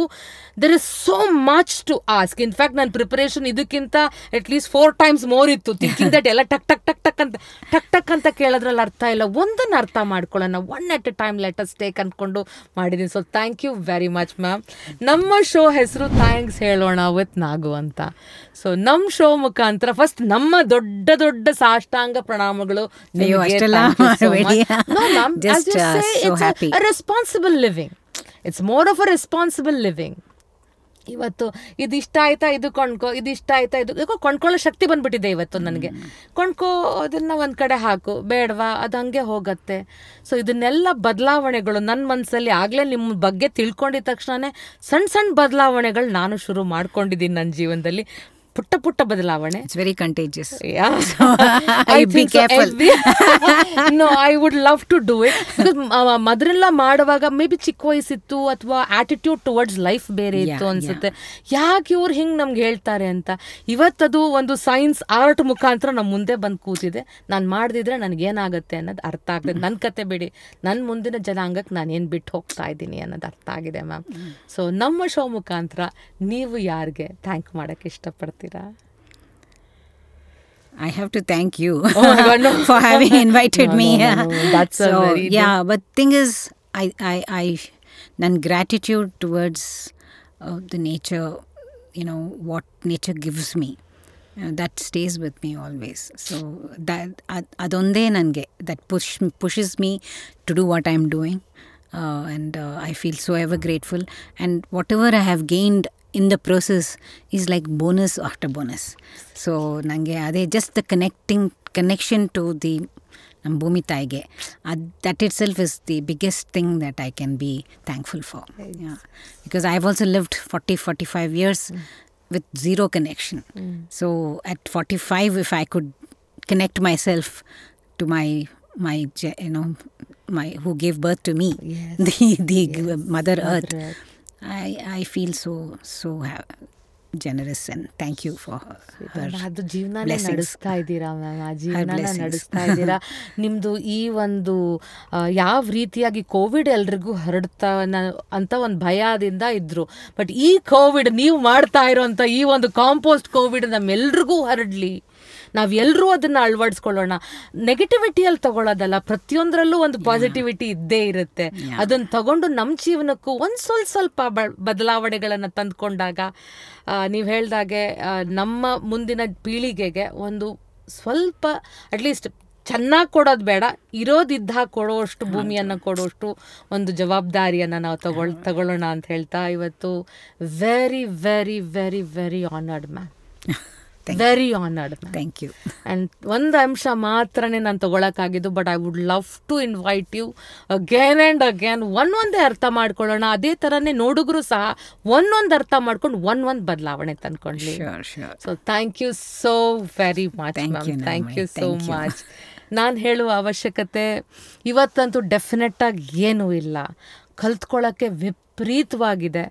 there is so much to ask in fact ನನ್ನ ಪ್ರಿಪರೇಷನ್ ಇದಕ್ಕಿಂತ ಅಟ್ಲೀಸ್ಟ್ ಫೋರ್ ಟೈಮ್ಸ್ ಮೋರ್ ಇತ್ತು ಥಿಂಕಿಂಗ್ ದಟ್ ಎಲ್ಲ ಟಕ್ ಟಕ್ ಟಕ್ ಟಕ್ ಅಂತ ಟಕ್ ಟಕ್ ಅಂತ ಕೇಳೋದ್ರಲ್ಲಿ ಅರ್ಥ ಇಲ್ಲ ಒಂದನ್ನು ಅರ್ಥ ಮಾಡ್ಕೊಳ್ಳೋಣ one one at a time let's take ಅಂದ್ಕೊಂಡು ಮಾಡಿದ್ದೀನಿ so thank you very much ma'am ನಮ್ಮ ಶೋ ಹೆಸರು ಥ್ಯಾಂಕ್ಸ್ ಹೇಳೋಣ ವಿತ್ ನಾಗು ಅಂತ ಸೊ ನಮ್ಮ ಶೋ ಮುಖಾಂತರ ಫಸ್ಟ್ ನಮ್ಮ ದೊಡ್ಡ ದೊಡ್ಡ ಸಾಷ್ಟಾಂಗ ಪ್ರಣಾಮಗಳು responsible living it's more of a responsible living ಇವತ್ತು ಇದು ಇಷ್ಟ ಆಯ್ತಾ ಇದು ಕೊಂಡ್ಕೊ ಇದು ಇಷ್ಟ ಆಯ್ತಾ ಇದು ಯಾಕೋ ಕೊಂಡ್ಕೊಳ್ಳೋ ಶಕ್ತಿ ಬಂದ್ಬಿಟ್ಟಿದೆ ಇವತ್ತು ನನಗೆ ಕೊಂಡ್ಕೋ ಅದನ್ನು ಒಂದು ಕಡೆ ಹಾಕು ಬೇಡವಾ ಅದು ಹಂಗೆ ಹೋಗುತ್ತೆ ಸೊ ಇದನ್ನೆಲ್ಲ ಬದಲಾವಣೆಗಳು ನನ್ನ ಮನಸ್ಸಲ್ಲಿ ಆಗಲೇ ನಿಮ್ಮ ಬಗ್ಗೆ ತಿಳ್ಕೊಂಡಿದ ತಕ್ಷಣವೇ ಸಣ್ಣ ಸಣ್ಣ ಬದಲಾವಣೆಗಳು ನಾನು ಶುರು ಮಾಡ್ಕೊಂಡಿದ್ದೀನಿ ನನ್ನ ಜೀವನದಲ್ಲಿ ಪುಟ್ಟ ಪುಟ್ಟ ಬದಲಾವಣೆ it's very contagious no I would love to do it ಮದರೆಲ್ಲ ಮಾಡುವಾಗ ಮೇ ಬಿ ಚಿಕ್ಕ ವಯಸ್ಸಿತ್ತು ಅಥವಾ ಆಟಿಟ್ಯೂಡ್ ಟುವರ್ಡ್ಸ್ ಲೈಫ್ ಬೇರೆ ಇತ್ತು ಅನ್ಸುತ್ತೆ ಯಾಕೆ ಇವ್ರು ಹಿಂಗೆ ನಮ್ಗೆ ಹೇಳ್ತಾರೆ ಅಂತ ಇವತ್ತದು ಒಂದು ಸೈನ್ಸ್ ಆರ್ಟ್ ಮುಖಾಂತರ ನಮ್ಮ ಮುಂದೆ ಬಂದು ಕೂತಿದೆ ನಾನು ಮಾಡಿದ್ರೆ ನನಗೇನಾಗುತ್ತೆ ಅನ್ನೋದು ಅರ್ಥ ಆಗ್ತದೆ ನನ್ನ ಕತೆ ಬಿಡಿ ನನ್ನ ಮುಂದಿನ ಜನಾಂಗಕ್ಕೆ ನಾನು ಏನು ಬಿಟ್ಟು ಹೋಗ್ತಾ ಇದ್ದೀನಿ ಅನ್ನೋದು ಅರ್ಥ ಆಗಿದೆ ಮ್ಯಾಮ್ ಸೊ ನಮ್ಮ ಶೋ ಮುಖಾಂತರ ನೀವು ಯಾರಿಗೆ ಥ್ಯಾಂಕ್ ಮಾಡೋಕ್ಕೆ ಇಷ್ಟಪಡ್ತೀನಿ I have to thank you oh for having invited me. That's yeah. But thing is, I I I then gratitude towards uh, the nature, you know what nature gives me. Uh, that stays with me always. So that that pushes me to do what I'm doing, uh, and I feel so ever grateful. And whatever I have gained in the process is like bonus after bonus so ನನಗೆ ಅದೇ just the connecting connection to the ನಮ್ಮ ಭೂಮಿ ತಾಯಿಗೆ ಅದು that itself is the biggest thing that I can be thankful for because I have also lived forty forty five years with zero connection. So at 45, if I could connect myself to my my you know my who gave birth to me, the the Mother earth I I feel so so have generous and thank you for ಅದು ಜೀವನ ನಡೆಸ್ತಾ ಇದ್ದೀರಾ ma'am ಆ ಜೀವನ ನಡೆಸ್ತಾ ಇದ್ದೀರಾ ನಿಮ್ಮದು ಈ ಒಂದು ಯಾವ ರೀತಿಯಾಗಿ ಕೋವಿಡ್ ಎಲ್ರಿಗೂ ಹರಡ್ತಾ ಅಂತ ಒಂದು ಭಯದಿಂದ ಇದ್ರು ಬಟ್ ಈ ಕೋವಿಡ್ ನೀವು ಮಾಡ್ತಾ ಇರೋಂಥ ಈ ಒಂದು ಕಾಂಪೋಸ್ಟ್ ಕೋವಿಡ್ ನಮ್ಮೆಲ್ರಿಗೂ ಹರಡ್ಲಿ ನಾವೆಲ್ಲರೂ ಅದನ್ನು ಅಳವಡಿಸ್ಕೊಳ್ಳೋಣ ನೆಗೆಟಿವಿಟಿಯಲ್ಲಿ ತಗೊಳ್ಳೋದಲ್ಲ ಪ್ರತಿಯೊಂದರಲ್ಲೂ ಒಂದು ಪಾಸಿಟಿವಿಟಿ ಇದ್ದೇ ಇರುತ್ತೆ ಅದನ್ನು ತಗೊಂಡು ನಮ್ಮ ಜೀವನಕ್ಕೂ ಒಂದು ಸ್ವಲ್ಪ ಸ್ವಲ್ಪ ಬದಲಾವಣೆಗಳನ್ನು ತಂದುಕೊಂಡಾಗ ನೀವು ಹೇಳಿದಾಗೆ ನಮ್ಮ ಮುಂದಿನ ಪೀಳಿಗೆಗೆ ಒಂದು ಸ್ವಲ್ಪ ಅಟ್ಲೀಸ್ಟ್ ಚೆನ್ನಾಗಿ ಕೊಡೋದು ಬೇಡ ಇರೋದಿದ್ದಾಗ ಕೊಡೋಷ್ಟು ಭೂಮಿಯನ್ನು ಕೊಡೋಷ್ಟು ಒಂದು ಜವಾಬ್ದಾರಿಯನ್ನು ನಾವು ತಗೊಳ್ ತಗೊಳ್ಳೋಣ ಅಂತ ಹೇಳ್ತಾ ಇವತ್ತು very very very very honoured ma'am very honoured thank you and ಒಂದು ಅಂಶ ಮಾತ್ರನೇ ನಾನು ತಗೊಳಕ್ಕಾಗಿದ್ದು but I would love to invite you again and again one ಒಂದೇ ಅರ್ಥ ಮಾಡ್ಕೊಳ್ಳೋಣ ಅದೇ ಥರನೇ ನೋಡುಗರು ಸಹ ಒಂದೊಂದು ಅರ್ಥ ಮಾಡ್ಕೊಂಡು ಒನ್ ಒಂದು ಬದಲಾವಣೆ ತಂದ್ಕೊಂಡ್ಲಿ so thank you so very much thank you so much ನಾನು ಹೇಳುವ ಅವಶ್ಯಕತೆ ಇವತ್ತಂತೂ ಡೆಫಿನೆಟ್ಟಾಗಿ ಏನೂ ಇಲ್ಲ ಕಲ್ತ್ಕೊಳ್ಳೋಕ್ಕೆ ವಿಪರೀತವಾಗಿದೆ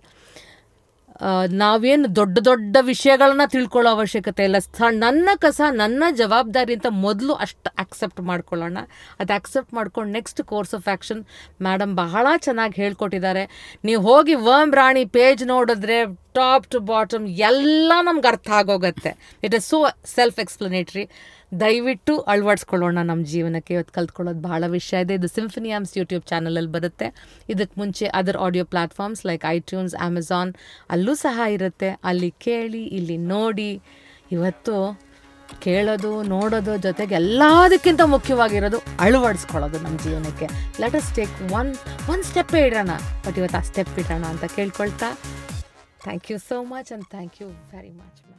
ನಾವೇನು ದೊಡ್ಡ ದೊಡ್ಡ ವಿಷಯಗಳನ್ನ ತಿಳ್ಕೊಳ್ಳೋ ಅವಶ್ಯಕತೆ ಇಲ್ಲ ನನ್ನ ಕಸ ನನ್ನ ಜವಾಬ್ದಾರಿ ಅಂತ ಮೊದಲು ಅಷ್ಟು ಆಕ್ಸೆಪ್ಟ್ ಮಾಡ್ಕೊಳ್ಳೋಣ ಅದು ಆಕ್ಸೆಪ್ಟ್ ಮಾಡ್ಕೊಂಡು next course of action madam ಬಹಳ ಚೆನ್ನಾಗಿ ಹೇಳ್ಕೊಟ್ಟಿದ್ದಾರೆ ನೀವು ಹೋಗಿ ವರ್ಮ್ ರಾಣಿ ಪೇಜ್ ನೋಡಿದ್ರೆ ಟಾಪ್ ಟು ಬಾಟಮ್ ಎಲ್ಲ ನಮ್ಗೆ ಅರ್ಥ ಆಗೋಗುತ್ತೆ it is so self explanatory ದಯವಿಟ್ಟು ಅಳವಡಿಸ್ಕೊಳ್ಳೋಣ ನಮ್ಮ ಜೀವನಕ್ಕೆ ಇವತ್ತು ಕಲ್ತ್ಕೊಳ್ಳೋದು ಭಾಳ ವಿಷಯ ಇದೆ ಇದು ಸಿಂಫನಿ ಆಮ್ಸ್ ಯೂಟ್ಯೂಬ್ ಚಾನಲಲ್ಲಿ ಬರುತ್ತೆ ಇದಕ್ಕೆ ಮುಂಚೆ other audio platforms like iTunes Amazon ಅಲ್ಲೂ ಸಹ ಇರುತ್ತೆ ಅಲ್ಲಿ ಕೇಳಿ ಇಲ್ಲಿ ನೋಡಿ ಇವತ್ತು ಕೇಳೋದು ನೋಡೋದು ಜೊತೆಗೆ ಎಲ್ಲದಕ್ಕಿಂತ ಮುಖ್ಯವಾಗಿರೋದು ಅಳವಡಿಸ್ಕೊಳ್ಳೋದು ನಮ್ಮ ಜೀವನಕ್ಕೆ ಲೆಟ್ ಅಸ್ ಟೇಕ್ ಒನ್ ಒಂದು ಸ್ಟೆಪ್ಪೇ ಇಡೋಣ ಬಟ್ ಇವತ್ತು ಆ ಸ್ಟೆಪ್ ಇಡೋಣ ಅಂತ ಕೇಳ್ಕೊಳ್ತಾ Thank you so much and thank you very much.